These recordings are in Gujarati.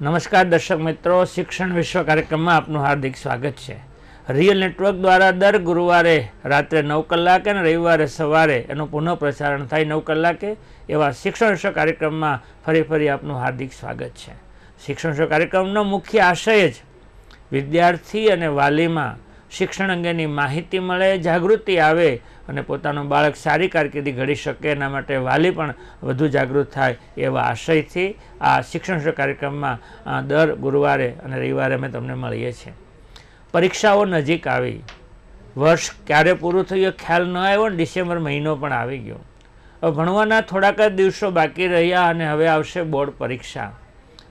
નમસ્કાર દર્શક મિત્રો શિક્ષણ વિશ્વ કાર્યક્રમમાં આપનું હાર્દિક સ્વાગત છે રિયલ નેટવર્ક દ્વારા દર ગુરુવારે રાત્રે નવ કલાકે અને રવિવારે સવારે એનું પુનઃ પ્રસારણ થાય નવ કલાકે એવા શિક્ષણ વિશ્વ કાર્યક્રમમાં ફરી ફરી આપનું હાર્દિક સ્વાગત છે શિક્ષણ વિશ્વ કાર્યક્રમનો મુખ્ય આશય જ વિદ્યાર્થી અને વાલીમાં શિક્ષણ અંગેની માહિતી મળે જાગૃતિ આવે અને પોતાનું બાળક સારી કારકિર્દી ઘડી શકે એના માટે વાલી પણ વધુ જાગૃત થાય એવા આશયથી આ શિક્ષણ કાર્યક્રમમાં દર ગુરુવારે અને રવિવારે અમે તમને મળીએ છીએ પરીક્ષાઓ નજીક આવી વર્ષ ક્યારે પૂરું થયું ખ્યાલ ન આવ્યો ડિસેમ્બર મહિનો પણ આવી ગયો હવે ભણવાના થોડાક જ દિવસો બાકી રહ્યા અને હવે આવશે બોર્ડ પરીક્ષા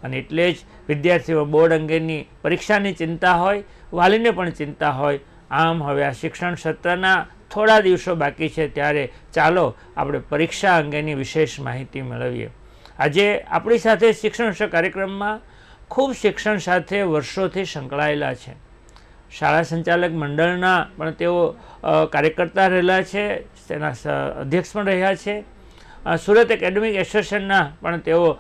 અને એટલે જ વિદ્યાર્થીઓ બોર્ડ અંગેની પરીક્ષાની ચિંતા હોય વાલીને પણ ચિંતા હોય આમ હવે આ શિક્ષણ સત્રના થોડા દિવસો બાકી છે ત્યારે ચાલો આપણે પરીક્ષા અંગેની વિશેષ માહિતી મેળવીએ આજે આપણી સાથે શિક્ષણ કાર્યક્રમમાં ખૂબ શિક્ષણ સાથે વર્ષોથી સંકળાયેલા છે શાળા સંચાલક મંડળના પણ તેઓ કાર્યકર્તા રહેલા છે તેના અધ્યક્ષ પણ રહ્યા છે સુરત એકેડેમિક એસોસિએશનના પણ તેઓ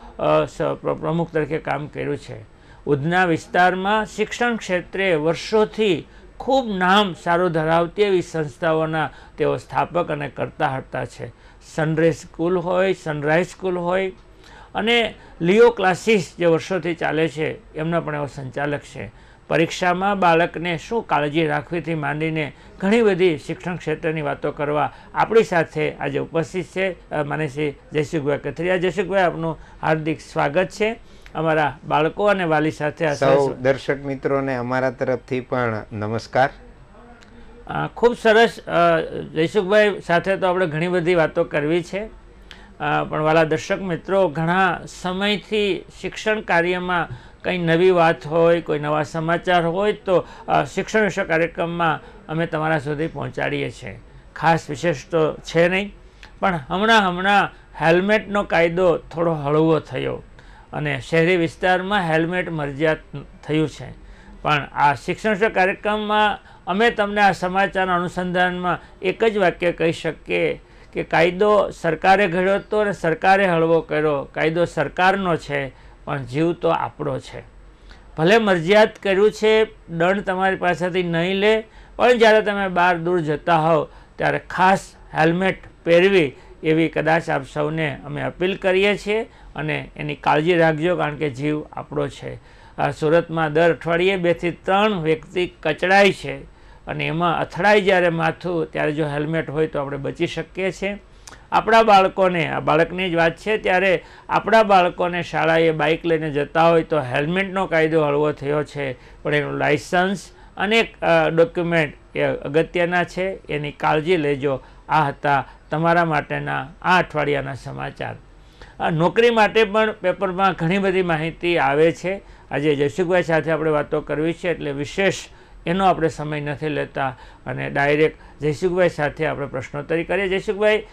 પ્રમુખ તરીકે કામ કર્યું છે ઉધના વિસ્તારમાં શિક્ષણ ક્ષેત્રે વર્ષોથી ખૂબ નામ સારું ધરાવતી એવી સંસ્થાઓના તેઓ સ્થાપક અને કરતા હતા છે સનરેઝ સ્કૂલ હોય સનરાઈઝ સ્કૂલ હોય અને લિયો ક્લાસીસ જે વર્ષોથી ચાલે છે એમના પણ એવો સંચાલક છે પરીક્ષામાં બાળકને શું કાળજી રાખવીથી માંડીને ઘણી બધી શિક્ષણ ક્ષેત્રની વાતો કરવા આપણી સાથે આજે ઉપસ્થિત છે માનીશ્રી જયસુખભાઈ કથરિયા જયસુખભાઈ આપનું હાર્દિક સ્વાગત છે અમારા બાળકો અને વાલી સાથે સૌ દર્શક મિત્રોને અમારા તરફથી પણ નમસ્કાર ખૂબ સરસ જયસુખભાઈ સાથે તો આપણે ઘણી બધી વાતો કરવી છે પણ વાલા દર્શક મિત્રો ઘણા સમયથી શિક્ષણ કાર્યમાં કંઈ નવી વાત હોય કોઈ નવા સમાચાર હોય તો શિક્ષણ વિશે કાર્યક્રમમાં અમે તમારા સુધી પહોંચાડીએ છીએ ખાસ વિશેષ તો છે નહીં પણ હમણાં હમણાં હેલ્મેટનો કાયદો થોડો હળવો થયો અને શહેરી વિસ્તારમાં હેલ્મેટ મરજિયાત થયું છે પણ આ શિક્ષણ કાર્યક્રમમાં અમે તમને આ સમાચારના અનુસંધાનમાં એક જ વાક્ય કહી શકીએ કે કાયદો સરકારે ઘડ્યો હતો અને સરકારે હળવો કર્યો કાયદો સરકારનો છે પણ જીવ તો આપણો છે ભલે મરજિયાત કર્યું છે દંડ તમારી પાસેથી નહીં લે પણ જ્યારે તમે બહાર દૂર જતા હોવ ત્યારે ખાસ હેલ્મેટ પહેરવી એવી કદાચ આપ સૌને અમે અપીલ કરીએ છીએ અને એની કાળજી રાખજો કારણ કે જીવ આપણો છે સુરતમાં દર અઠવાડિયે બેથી ત્રણ વ્યક્તિ કચડાય છે અને એમાં અથડાય જ્યારે માથું ત્યારે જો હેલ્મેટ હોય તો આપણે બચી શકીએ છીએ આપણા બાળકોને આ બાળકની જ વાત છે ત્યારે આપણા બાળકોને શાળાએ બાઇક લઈને જતા હોય તો હેલ્મેટનો કાયદો હળવો થયો છે પણ એનું લાઇસન્સ અનેક ડોક્યુમેન્ટ એ અગત્યના છે એની કાળજી લેજો આ હતા તમારા માટેના આ અઠવાડિયાના સમાચાર નોકરી માટે પણ પેપરમાં ઘણી બધી માહિતી આવે છે આજે જયસુખભાઈ સાથે આપણે વાતો કરવી છે એટલે વિશેષ એનો આપણે સમય નથી લેતા અને ડાયરેક્ટ જયસુખભાઈ સાથે આપણે પ્રશ્નોત્તરી કરીએ જયસુખભાઈ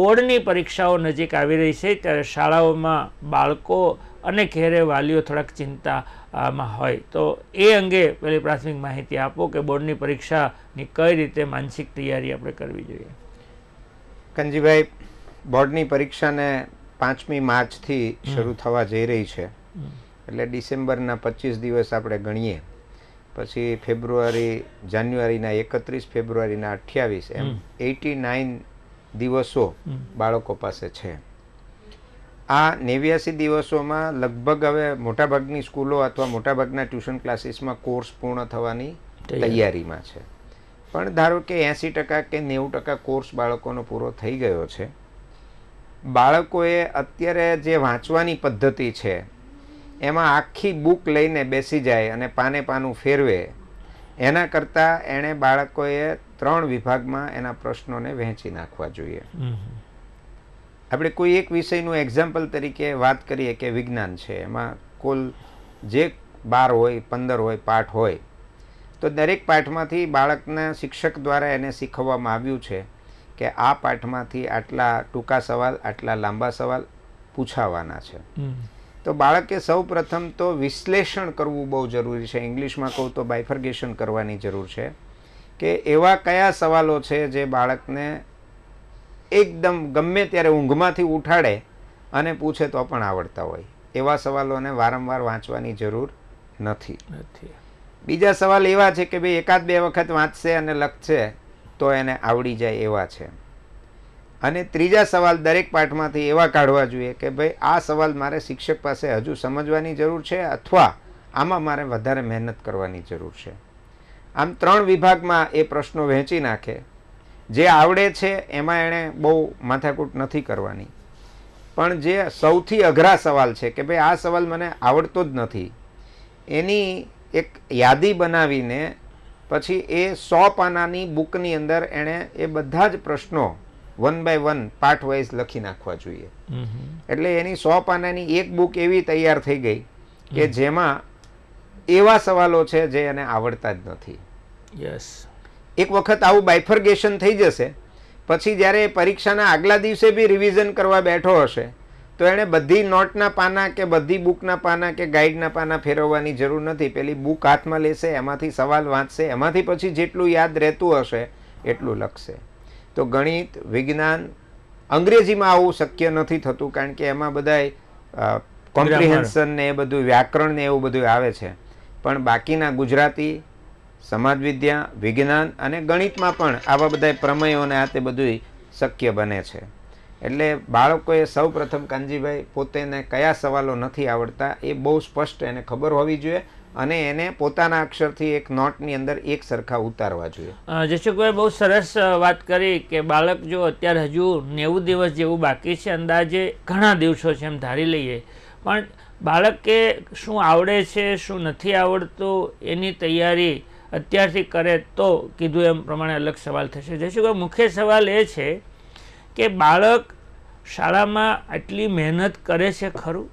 બોર્ડની પરીક્ષાઓ નજીક આવી રહી છે ત્યારે શાળાઓમાં બાળકો અને ઘેરે વાલીઓ થોડાક ચિંતામાં હોય તો એ અંગે પેલી પ્રાથમિક માહિતી આપો કે બોર્ડની પરીક્ષાની કઈ રીતે માનસિક તૈયારી આપણે કરવી જોઈએ કંજીભાઈ બોર્ડની પરીક્ષાને પાંચમી માર્ચથી શરૂ થવા જઈ રહી છે એટલે ડિસેમ્બરના પચીસ દિવસ આપણે ગણીએ પછી ફેબ્રુઆરી જાન્યુઆરીના એકત્રીસ ફેબ્રુઆરીના અઠ્યાવીસ એમ એટી નાઇન દિવસો બાળકો પાસે છે આ નેવ્યાસી દિવસોમાં લગભગ હવે મોટાભાગની સ્કૂલો અથવા મોટાભાગના ટ્યુશન ક્લાસીસમાં કોર્સ પૂર્ણ થવાની તૈયારીમાં છે પણ ધારો કે એંસી ટકા કે નેવું ટકા કોર્સ બાળકોનો પૂરો થઈ ગયો છે બાળકોએ અત્યારે જે વાંચવાની પદ્ધતિ છે એમાં આખી બુક લઈને બેસી જાય અને પાને પાનું ફેરવે એના કરતાં એણે બાળકોએ ત્રણ વિભાગમાં એના પ્રશ્નોને વહેંચી નાખવા જોઈએ આપણે કોઈ એક વિષયનું એક્ઝામ્પલ તરીકે વાત કરીએ કે વિજ્ઞાન છે એમાં કુલ જે બાર હોય પંદર હોય પાઠ હોય તો દરેક પાઠમાંથી બાળકના શિક્ષક દ્વારા એને શીખવવામાં આવ્યું છે કે આ પાઠમાંથી આટલા ટૂંકા સવાલ આટલા લાંબા સવાલ પૂછાવાના છે તો બાળકે સૌ પ્રથમ તો વિશ્લેષણ કરવું બહુ જરૂરી છે ઇંગ્લિશમાં કહું તો બાયફર્ગેશન કરવાની જરૂર છે કે એવા કયા સવાલો છે જે બાળકને એકદમ ગમે ત્યારે ઊંઘમાંથી ઉઠાડે અને પૂછે તો પણ આવડતા હોય એવા સવાલોને વારંવાર વાંચવાની જરૂર નથી નથી બીજા સવાલ એવા છે કે ભાઈ એકાદ બે વખત વાંચશે અને લખશે તો એને આવડી જાય એવા છે અને ત્રીજા સવાલ દરેક પાઠમાંથી એવા કાઢવા જોઈએ કે ભાઈ આ સવાલ મારે શિક્ષક પાસે હજુ સમજવાની જરૂર છે અથવા આમાં મારે વધારે મહેનત કરવાની જરૂર છે આમ ત્રણ વિભાગમાં એ પ્રશ્નો વહેંચી નાખે જે આવડે છે એમાં એણે બહુ માથાકૂટ નથી કરવાની પણ જે સૌથી અઘરા સવાલ છે કે ભાઈ આ સવાલ મને આવડતો જ નથી એની એક યાદી બનાવીને પછી એ સો પાનાની બુકની અંદર એણે એ બધા જ પ્રશ્નો one by one part wise લખી નાખવા જોઈએ એટલે એની સો પાનાની એક બુક એવી તૈયાર થઈ ગઈ કે જેમાં એવા સવાલો છે જે એને આવડતા જ નથી યસ એક વખત આવું બાયફર્ગેશન થઈ જશે પછી જ્યારે પરીક્ષાના આગલા દિવસે બી રિવિઝન કરવા બેઠો હશે તો એણે બધી નોટના પાના કે બધી બુકના પાના કે ગાઈડના પાના ફેરવવાની જરૂર નથી પેલી બુક હાથમાં લેશે એમાંથી સવાલ વાંચશે એમાંથી પછી જેટલું યાદ રહેતું હશે એટલું લખશે તો ગણિત વિજ્ઞાન અંગ્રેજીમાં આવું શક્ય નથી થતું કારણ કે એમાં બધાય કોમ્પ્રિહેન્શન ને એ બધું વ્યાકરણ ને એવું બધું આવે છે પણ બાકીના ગુજરાતી સમાજ વિદ્યા વિજ્ઞાન અને ગણિતમાં પણ આવા બધા પ્રમેયો પ્રમેયોને આ તે બધું શક્ય બને છે એટલે બાળકોએ સૌ પ્રથમ કાનજીભાઈ પોતેને કયા સવાલો નથી આવડતા એ બહુ સ્પષ્ટ એને ખબર હોવી જોઈએ અને એને પોતાના અક્ષરથી એક નોટની અંદર એક સરખા ઉતારવા જોઈએ જશુકભાઈ બહુ સરસ વાત કરી કે બાળક જો અત્યારે હજુ નેવું દિવસ જેવું બાકી છે અંદાજે ઘણા દિવસો છે એમ ધારી લઈએ પણ બાળકે શું આવડે છે શું નથી આવડતું એની તૈયારી અત્યારથી કરે તો કીધું એમ પ્રમાણે અલગ સવાલ થશે જશુભાઈ મુખ્ય સવાલ એ છે કે બાળક શાળામાં આટલી મહેનત કરે છે ખરું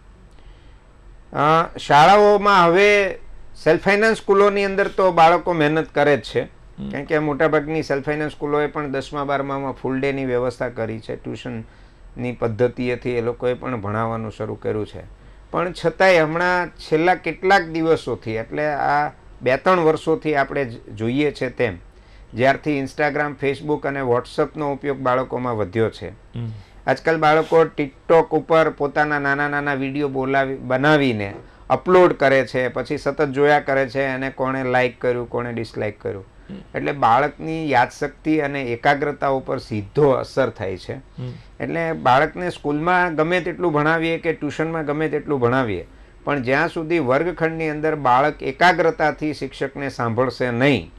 શાળાઓમાં હવે સેલ્ફ ફાઇનાન્સ સ્કૂલોની અંદર તો બાળકો મહેનત કરે જ છે કારણ કે મોટાભાગની સેલ્ફ ફાઇનાન્સ સ્કૂલોએ પણ દસમા બારમામાં ફૂલ ડેની વ્યવસ્થા કરી છે ટ્યુશનની પદ્ધતિએથી એ લોકોએ પણ ભણાવવાનું શરૂ કર્યું છે પણ છતાંય હમણાં છેલ્લા કેટલાક દિવસોથી એટલે આ બે ત્રણ વર્ષોથી આપણે જોઈએ છે તેમ જ્યારથી ઇન્સ્ટાગ્રામ ફેસબુક અને વોટ્સઅપનો ઉપયોગ બાળકોમાં વધ્યો છે આજકાલ બાળકો ટિકટોક ઉપર પોતાના નાના નાના વિડીયો બોલાવી બનાવીને અપલોડ કરે છે પછી સતત જોયા કરે છે અને કોણે લાઇક કર્યું કોણે ડિસલાઇક કર્યું એટલે બાળકની યાદશક્તિ અને એકાગ્રતા ઉપર સીધો અસર થાય છે એટલે બાળકને સ્કૂલમાં ગમે તેટલું ભણાવીએ કે ટ્યુશનમાં ગમે તેટલું ભણાવીએ પણ જ્યાં સુધી વર્ગખંડની અંદર બાળક એકાગ્રતાથી શિક્ષકને સાંભળશે નહીં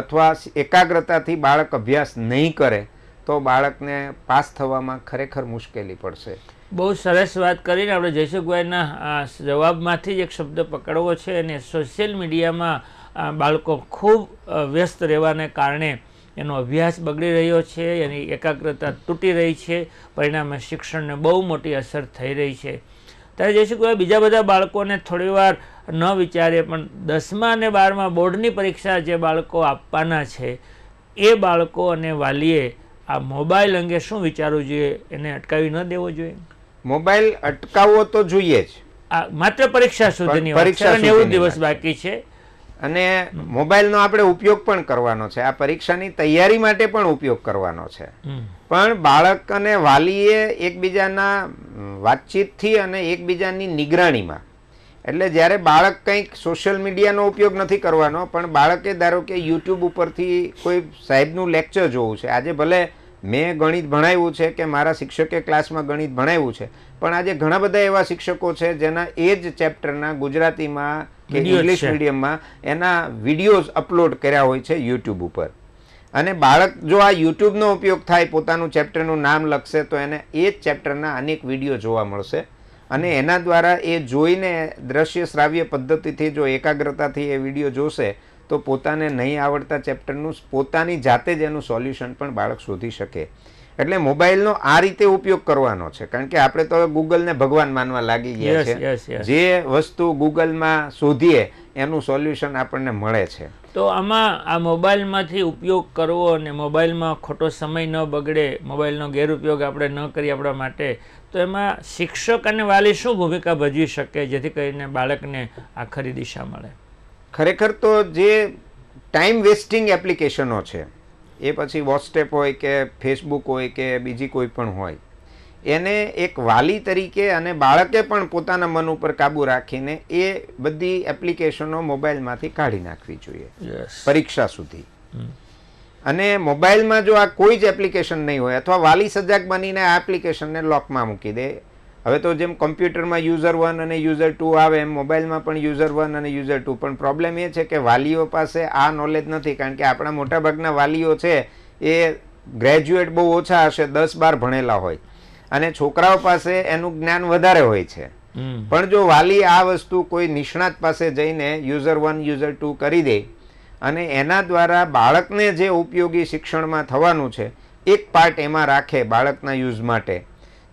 અથવા એકાગ્રતાથી બાળક અભ્યાસ નહીં કરે તો બાળકને પાસ થવામાં ખરેખર મુશ્કેલી પડશે બહુ સરસ વાત કરીને આપણે જયસુખભાઈના જવાબમાંથી જ એક શબ્દ પકડવો છે અને સોશિયલ મીડિયામાં બાળકો ખૂબ વ્યસ્ત રહેવાને કારણે એનો અભ્યાસ બગડી રહ્યો છે એની એકાગ્રતા તૂટી રહી છે પરિણામે શિક્ષણને બહુ મોટી અસર થઈ રહી છે ત્યારે જયસુખભાઈ બીજા બધા બાળકોને થોડીવાર ન વિચારીએ પણ દસમા અને બારમા બોર્ડની પરીક્ષા જે બાળકો આપવાના છે એ બાળકો અને વાલીએ આ મોબાઈલ અંગે શું વિચારવું જોઈએ એને અટકાવી ન દેવો જોઈએ મોબાઈલ અટકાવવો તો જોઈએ જ આ માત્ર પરીક્ષા સુધીની પરીક્ષા નેવું દિવસ બાકી છે અને મોબાઈલનો આપણે ઉપયોગ પણ કરવાનો છે આ પરીક્ષાની તૈયારી માટે પણ ઉપયોગ કરવાનો છે પણ બાળક અને વાલીએ એકબીજાના વાતચીતથી અને એકબીજાની નિગરાણીમાં એટલે જ્યારે બાળક કંઈક સોશિયલ મીડિયાનો ઉપયોગ નથી કરવાનો પણ બાળકે ધારો કે યુટ્યુબ ઉપરથી કોઈ સાહેબનું લેક્ચર જોવું છે આજે ભલે મેં ગણિત ભણાવ્યું છે કે મારા શિક્ષકે ક્લાસમાં ગણિત ભણાવ્યું છે પણ આજે ઘણા બધા એવા શિક્ષકો છે જેના એ જ ચેપ્ટરના ગુજરાતીમાં કે ઇંગ્લિશ મીડિયમમાં એના વિડીયોઝ અપલોડ કર્યા હોય છે યુટ્યુબ ઉપર અને બાળક જો આ યુટ્યુબનો ઉપયોગ થાય પોતાનું ચેપ્ટરનું નામ લખશે તો એને એ જ ચેપ્ટરના અનેક વિડીયો જોવા મળશે અને એના દ્વારા એ જોઈને દ્રશ્ય શ્રાવ્ય પદ્ધતિથી જો એકાગ્રતાથી એ વિડીયો જોશે તો પોતાને નહીં આવડતા ચેપ્ટરનું પોતાની જાતે જ એનું સોલ્યુશન પણ બાળક શોધી શકે એટલે મોબાઈલનો આ રીતે ઉપયોગ કરવાનો છે કારણ કે આપણે તો ગૂગલને ભગવાન માનવા લાગી ગયા છે જે વસ્તુ ગૂગલમાં શોધીએ એનું સોલ્યુશન આપણને મળે છે તો આમાં આ મોબાઈલમાંથી ઉપયોગ કરવો અને મોબાઈલમાં ખોટો સમય ન બગડે મોબાઈલનો ગેરઉપયોગ આપણે ન કરીએ આપણા માટે તો એમાં શિક્ષક અને વાલી શું ભૂમિકા ભજવી શકે જેથી કરીને બાળકને આ ખરી દિશા મળે ખરેખર તો જે ટાઈમ વેસ્ટિંગ એપ્લિકેશનો છે એ પછી વોટ્સએપ હોય કે ફેસબુક હોય કે બીજી કોઈ પણ હોય એને એક વાલી તરીકે અને બાળકે પણ પોતાના મન ઉપર કાબુ રાખીને એ બધી એપ્લિકેશનો મોબાઈલમાંથી કાઢી નાખવી જોઈએ પરીક્ષા સુધી અને મોબાઈલમાં જો આ કોઈ જ એપ્લિકેશન નહીં હોય અથવા વાલી સજાગ બનીને આ એપ્લિકેશનને લોકમાં મૂકી દે હવે તો જેમ કમ્પ્યુટરમાં યુઝર વન અને યુઝર ટુ આવે એમ મોબાઈલમાં પણ યુઝર વન અને યુઝર ટુ પણ પ્રોબ્લેમ એ છે કે વાલીઓ પાસે આ નોલેજ નથી કારણ કે આપણા મોટાભાગના વાલીઓ છે એ ગ્રેજ્યુએટ બહુ ઓછા હશે દસ બાર ભણેલા હોય અને છોકરાઓ પાસે એનું જ્ઞાન વધારે હોય છે પણ જો વાલી આ વસ્તુ કોઈ નિષ્ણાત પાસે જઈને યુઝર વન યુઝર ટુ કરી દે અને એના દ્વારા બાળકને જે ઉપયોગી શિક્ષણમાં થવાનું છે એક પાર્ટ એમાં રાખે બાળકના યુઝ માટે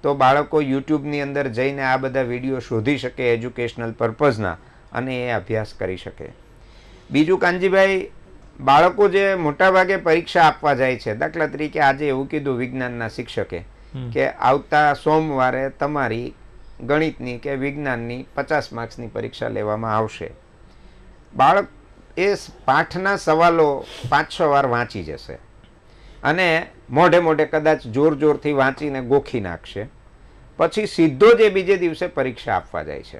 તો બાળકો યુટ્યુબની અંદર જઈને આ બધા વિડીયો શોધી શકે એજ્યુકેશનલ પર્પઝના અને એ અભ્યાસ કરી શકે બીજું કાનજીભાઈ બાળકો જે મોટાભાગે પરીક્ષા આપવા જાય છે દાખલા તરીકે આજે એવું કીધું વિજ્ઞાનના શિક્ષકે કે આવતા સોમવારે તમારી ગણિતની કે વિજ્ઞાનની પચાસ માર્ક્સની પરીક્ષા લેવામાં આવશે બાળક એ પાઠના સવાલો પાંચ છ વાર વાંચી જશે અને મોઢે મોઢે કદાચ જોર જોરથી વાંચીને ગોખી નાખશે પછી સીધો જે બીજે દિવસે પરીક્ષા આપવા જાય છે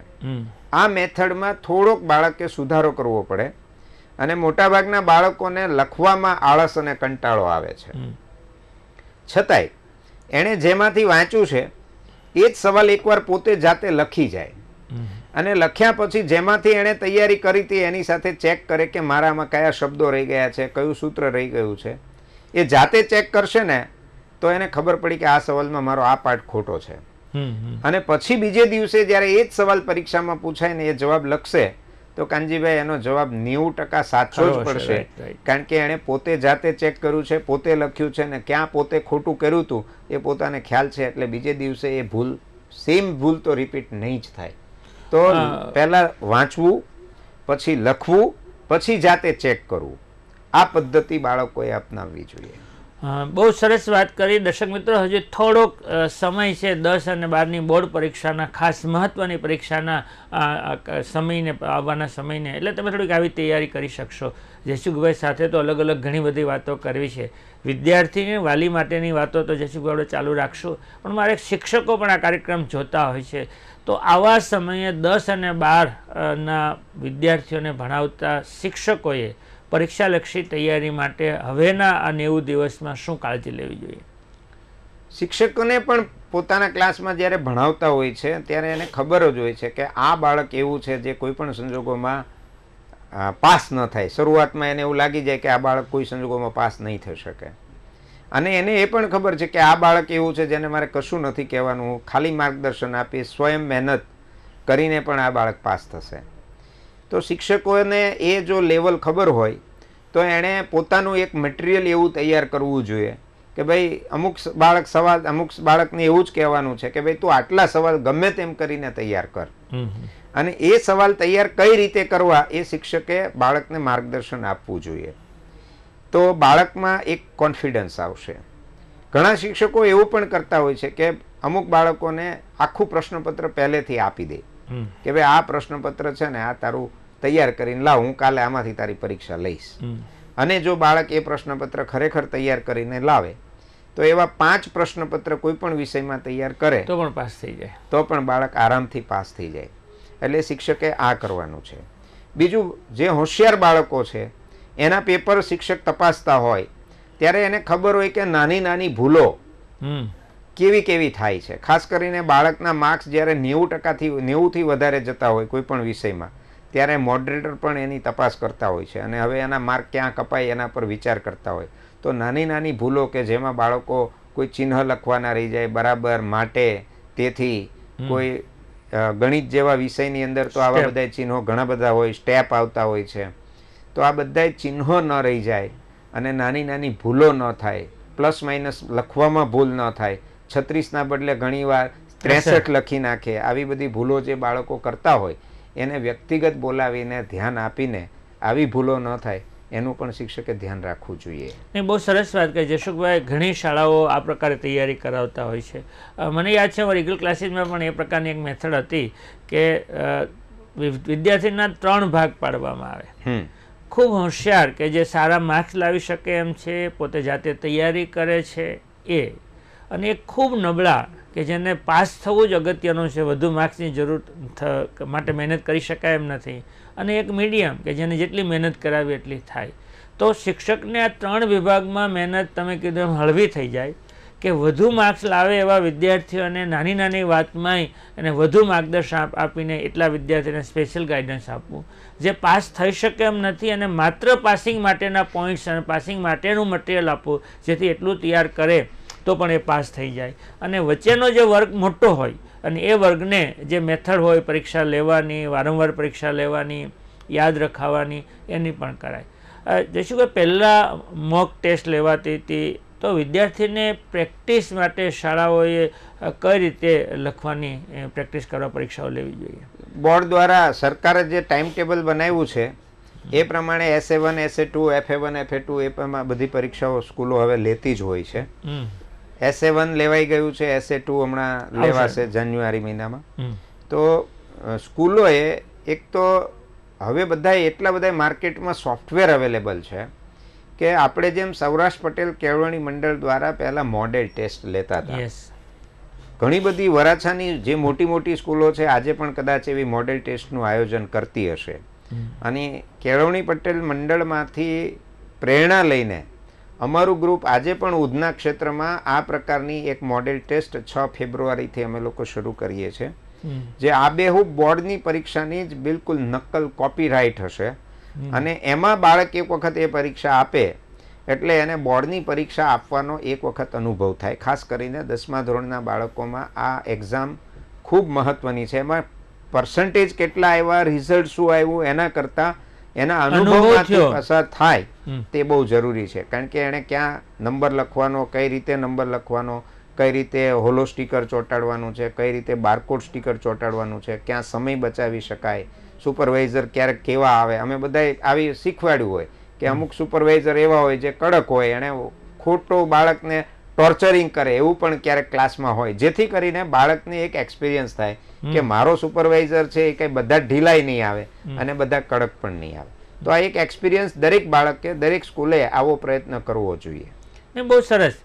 આ મેથડમાં થોડોક બાળકે સુધારો કરવો પડે અને મોટાભાગના બાળકોને લખવામાં આળસ અને કંટાળો આવે છે છતાંય એણે જેમાંથી વાંચ્યું છે એ જ સવાલ એકવાર પોતે જાતે લખી જાય અને લખ્યા પછી જેમાંથી એણે તૈયારી કરી હતી એની સાથે ચેક કરે કે મારામાં કયા શબ્દો રહી ગયા છે કયું સૂત્ર રહી ગયું છે એ જાતે ચેક કરશે ને તો એને ખબર પડી કે આ સવાલમાં મારો આ પાર્ટ ખોટો છે અને પછી બીજે દિવસે જ્યારે એ જ સવાલ પરીક્ષામાં પૂછાય ને એ જવાબ લખશે તો કાનજીભાઈ એનો જવાબ નેવું ટકા સાચો જ પડશે કારણ કે એણે પોતે જાતે ચેક કર્યું છે પોતે લખ્યું છે ને ક્યાં પોતે ખોટું કર્યું હતું એ પોતાને ખ્યાલ છે એટલે બીજે દિવસે એ ભૂલ સેમ ભૂલ તો રિપીટ નહીં જ થાય તો પહેલાં વાંચવું પછી લખવું પછી જાતે ચેક કરવું આ પદ્ધતિ બાળકોએ અપનાવવી જોઈએ બહુ સરસ વાત કરી દર્શક મિત્રો હજી થોડોક સમય છે દસ અને બારની બોર્ડ પરીક્ષાના ખાસ મહત્ત્વની પરીક્ષાના સમયને આવવાના સમયને એટલે તમે થોડીક આવી તૈયારી કરી શકશો જયસુખભાઈ સાથે તો અલગ અલગ ઘણી બધી વાતો કરવી છે વિદ્યાર્થીને વાલી માટેની વાતો તો જયસુખભાઈ આપણે ચાલુ રાખશું પણ મારે શિક્ષકો પણ આ કાર્યક્રમ જોતા હોય છે તો આવા સમયે દસ અને બારના વિદ્યાર્થીઓને ભણાવતા શિક્ષકોએ પરીક્ષાલક્ષી તૈયારી માટે હવેના આ નેવું દિવસમાં શું કાળજી લેવી જોઈએ શિક્ષકોને પણ પોતાના ક્લાસમાં જ્યારે ભણાવતા હોય છે ત્યારે એને ખબર જ હોય છે કે આ બાળક એવું છે જે કોઈ પણ સંજોગોમાં પાસ ન થાય શરૂઆતમાં એને એવું લાગી જાય કે આ બાળક કોઈ સંજોગોમાં પાસ નહીં થઈ શકે અને એને એ પણ ખબર છે કે આ બાળક એવું છે જેને મારે કશું નથી કહેવાનું ખાલી માર્ગદર્શન આપી સ્વયં મહેનત કરીને પણ આ બાળક પાસ થશે તો શિક્ષકોને એ જો લેવલ ખબર હોય તો એણે પોતાનું એક મટીરિયલ એવું તૈયાર કરવું જોઈએ કે ભાઈ અમુક બાળક સવાલ અમુક બાળકને એવું જ કહેવાનું છે કે ભાઈ તું આટલા સવાલ ગમે તેમ કરીને તૈયાર કર અને એ સવાલ તૈયાર કઈ રીતે કરવા એ શિક્ષકે બાળકને માર્ગદર્શન આપવું જોઈએ તો બાળકમાં એક કોન્ફિડન્સ આવશે ઘણા શિક્ષકો એવું પણ કરતા હોય છે કે અમુક બાળકોને આખું પ્રશ્નપત્ર પહેલેથી આપી દે કે ભાઈ આ પ્રશ્નપત્ર છે ને આ તારું તૈયાર કરીને લાવ હું કાલે આમાંથી તારી પરીક્ષા લઈશ અને જો બાળક એ પ્રશ્નપત્ર ખરેખર તૈયાર કરીને લાવે તો એવા પાંચ પ્રશ્નપત્ર કોઈ પણ વિષયમાં તૈયાર કરે તો પણ પાસ થઈ જાય તો પણ બાળક આરામથી પાસ થઈ જાય એટલે શિક્ષકે આ કરવાનું છે બીજું જે હોશિયાર બાળકો છે એના પેપર શિક્ષક તપાસતા હોય ત્યારે એને ખબર હોય કે નાની નાની ભૂલો કેવી કેવી થાય છે ખાસ કરીને બાળકના માર્ક્સ જ્યારે નેવું ટકાથી નેવુંથી વધારે જતા હોય કોઈ પણ વિષયમાં ત્યારે મોડરેટર પણ એની તપાસ કરતા હોય છે અને હવે એના માર્ક ક્યાં કપાય એના પર વિચાર કરતા હોય તો નાની નાની ભૂલો કે જેમાં બાળકો કોઈ ચિહ્ન લખવાના રહી જાય બરાબર માટે તેથી કોઈ ગણિત જેવા વિષયની અંદર તો આવા બધા ચિહ્નો ઘણા બધા હોય સ્ટેપ આવતા હોય છે તો આ બધા ચિહ્નો ન રહી જાય અને નાની નાની ભૂલો ન થાય પ્લસ માઇનસ લખવામાં ભૂલ ન થાય છત્રીસના બદલે ઘણીવાર ત્રેસઠ લખી નાખે આવી બધી ભૂલો જે બાળકો કરતા હોય એને વ્યક્તિગત બોલાવીને ધ્યાન આપીને આવી ભૂલો ન થાય એનું પણ શિક્ષકે ધ્યાન રાખવું જોઈએ ને બહુ સરસ વાત કહી જશુકભાઈ ઘણી શાળાઓ આ પ્રકારે તૈયારી કરાવતા હોય છે મને યાદ છે અમારી ઇગલ ક્લાસીસમાં પણ એ પ્રકારની એક મેથડ હતી કે વિદ્યાર્થીના ત્રણ ભાગ પાડવામાં આવે ખૂબ હોશિયાર કે જે સારા માર્ક્સ લાવી શકે એમ છે પોતે જાતે તૈયારી કરે છે એ અને એ ખૂબ નબળા કે જેને પાસ થવું જ અગત્યનું છે વધુ માર્ક્સની જરૂર માટે મહેનત કરી શકાય એમ નથી અને એક મીડિયમ કે જેને જેટલી મહેનત કરાવી એટલી થાય તો શિક્ષકને આ ત્રણ વિભાગમાં મહેનત તમે કીધું એમ હળવી થઈ જાય કે વધુ માર્ક્સ લાવે એવા વિદ્યાર્થીઓને નાની નાની વાતમાંય અને વધુ માર્ગદર્શન આપીને એટલા વિદ્યાર્થીને સ્પેશિયલ ગાઈડન્સ આપવું જે પાસ થઈ શકે એમ નથી અને માત્ર પાસિંગ માટેના પોઈન્ટ્સ અને પાસિંગ માટેનું મટીરિયલ આપવું જેથી એટલું તૈયાર કરે તો પણ એ પાસ થઈ જાય અને વચ્ચેનો જે વર્ગ મોટો હોય અને એ વર્ગને જે મેથડ હોય પરીક્ષા લેવાની વારંવાર પરીક્ષા લેવાની યાદ રખાવાની એની પણ કરાય જશું કે પહેલાં મોક ટેસ્ટ લેવાતી હતી તો વિદ્યાર્થીને પ્રેક્ટિસ માટે શાળાઓએ કઈ રીતે લખવાની પ્રેક્ટિસ કરવા પરીક્ષાઓ લેવી જોઈએ બોર્ડ દ્વારા સરકારે જે ટાઈમ ટેબલ બનાવ્યું છે એ પ્રમાણે S A one S A two F A one F A two એ બધી પરીક્ષાઓ સ્કૂલો હવે લેતી જ હોય છે એસએ વન લેવાઈ ગયું છે એસએ ટુ હમણાં લેવાશે જાન્યુઆરી મહિનામાં તો સ્કૂલોએ એક તો હવે બધા એટલા બધા માર્કેટમાં સોફ્ટવેર અવેલેબલ છે કે આપણે જેમ સૌરાષ્ટ્ર પટેલ કેળવણી મંડળ દ્વારા પહેલાં મોડેલ ટેસ્ટ લેતા હતા ઘણી બધી વરાછાની જે મોટી મોટી સ્કૂલો છે આજે પણ કદાચ એવી મોડેલ ટેસ્ટનું આયોજન કરતી હશે અને કેળવણી પટેલ મંડળમાંથી પ્રેરણા લઈને અમારું ગ્રુપ આજે પણ ઉધના ક્ષેત્રમાં આ પ્રકારની એક મોડેલ ટેસ્ટ છ ફેબ્રુઆરીથી અમે લોકો શરૂ કરીએ છીએ જે આબેહૂબ બોર્ડની પરીક્ષાની જ બિલકુલ નકલ કોપીરાઇટ હશે અને એમાં બાળક એક વખત એ પરીક્ષા આપે એટલે એને બોર્ડની પરીક્ષા આપવાનો એક વખત અનુભવ થાય ખાસ કરીને દસમા ધોરણના બાળકોમાં આ એક્ઝામ ખૂબ મહત્ત્વની છે એમાં પર્સન્ટેજ કેટલા આવ્યા રિઝલ્ટ શું આવ્યું એના કરતાં એના અનુભવમાંથી પસાર થાય તે બહુ જરૂરી છે કારણ કે એણે ક્યાં નંબર લખવાનો કઈ રીતે નંબર લખવાનો કઈ રીતે હોલો સ્ટીકર ચોંટાડવાનું છે કઈ રીતે બારકોડ સ્ટીકર ચોંટાડવાનું છે ક્યાં સમય બચાવી શકાય સુપરવાઇઝર ક્યારેક કેવા આવે અમે બધાએ આવી શીખવાડ્યું હોય કે અમુક સુપરવાઇઝર એવા હોય જે કડક હોય એણે ખોટો બાળકને ટોર્ચરિંગ કરે એવું પણ ક્યારેક ક્લાસમાં હોય જેથી કરીને બાળકને એક એક્સપિરિયન્સ થાય કે મારો સુપરવાઇઝર છે એ કંઈ બધા ઢીલાઈ નહીં આવે અને બધા કડક પણ નહીં આવે તો આ એક એક્સપિરિયન્સ દરેક બાળકે દરેક સ્કૂલે આવો પ્રયત્ન કરવો જોઈએ બહુ સરસ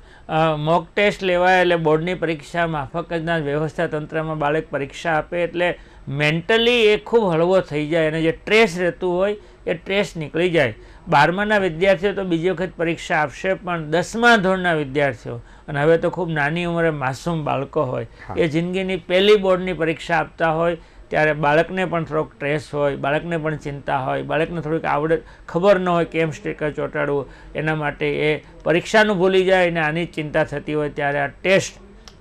મોક ટેસ્ટ લેવાય એટલે બોર્ડની પરીક્ષા માફક જના વ્યવસ્થા તંત્રમાં બાળક પરીક્ષા આપે એટલે મેન્ટલી એ ખૂબ હળવો થઈ જાય અને જે ટ્રેસ રહેતું હોય એ ટ્રેસ નીકળી જાય બારમાના વિદ્યાર્થીઓ તો બીજી વખત પરીક્ષા આપશે પણ દસમા ધોરણના વિદ્યાર્થીઓ અને હવે તો ખૂબ નાની ઉંમરે માસૂમ બાળકો હોય એ જિંદગીની પહેલી બોર્ડની પરીક્ષા આપતા હોય ત્યારે બાળકને પણ થોડોક ટ્રેસ હોય બાળકને પણ ચિંતા હોય બાળકને થોડીક આવડત ખબર ન હોય કેમ સ્ટીકર ચોંટાડવું એના માટે એ પરીક્ષાનું ભૂલી જાય અને આની ચિંતા થતી હોય ત્યારે આ ટેસ્ટ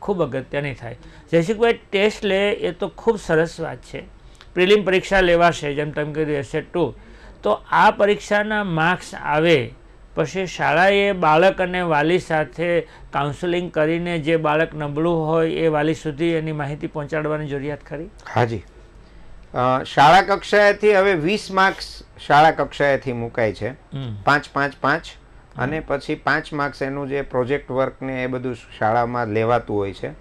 ખૂબ અગત્યની થાય જયસિકભાઈ ટેસ્ટ લે એ તો ખૂબ સરસ વાત છે પ્રિલિમ પરીક્ષા લેવાશે જેમ તમે કીધું એસેટ ટુ તો આ પરીક્ષાના માર્ક્સ આવે પછી શાળાએ બાળક અને વાલી સાથે કાઉન્સેલિંગ કરીને જે બાળક નબળું હોય એ વાલી સુધી એની માહિતી પહોંચાડવાની જરૂરિયાત ખરી હાજી શાળા કક્ષાએથી હવે વીસ માર્ક્સ શાળા કક્ષાએથી મુકાય છે પાંચ પાંચ પાંચ અને પછી પાંચ માર્ક્સ એનું જે પ્રોજેક્ટ વર્ક ને એ બધું શાળામાં લેવાતું હોય છે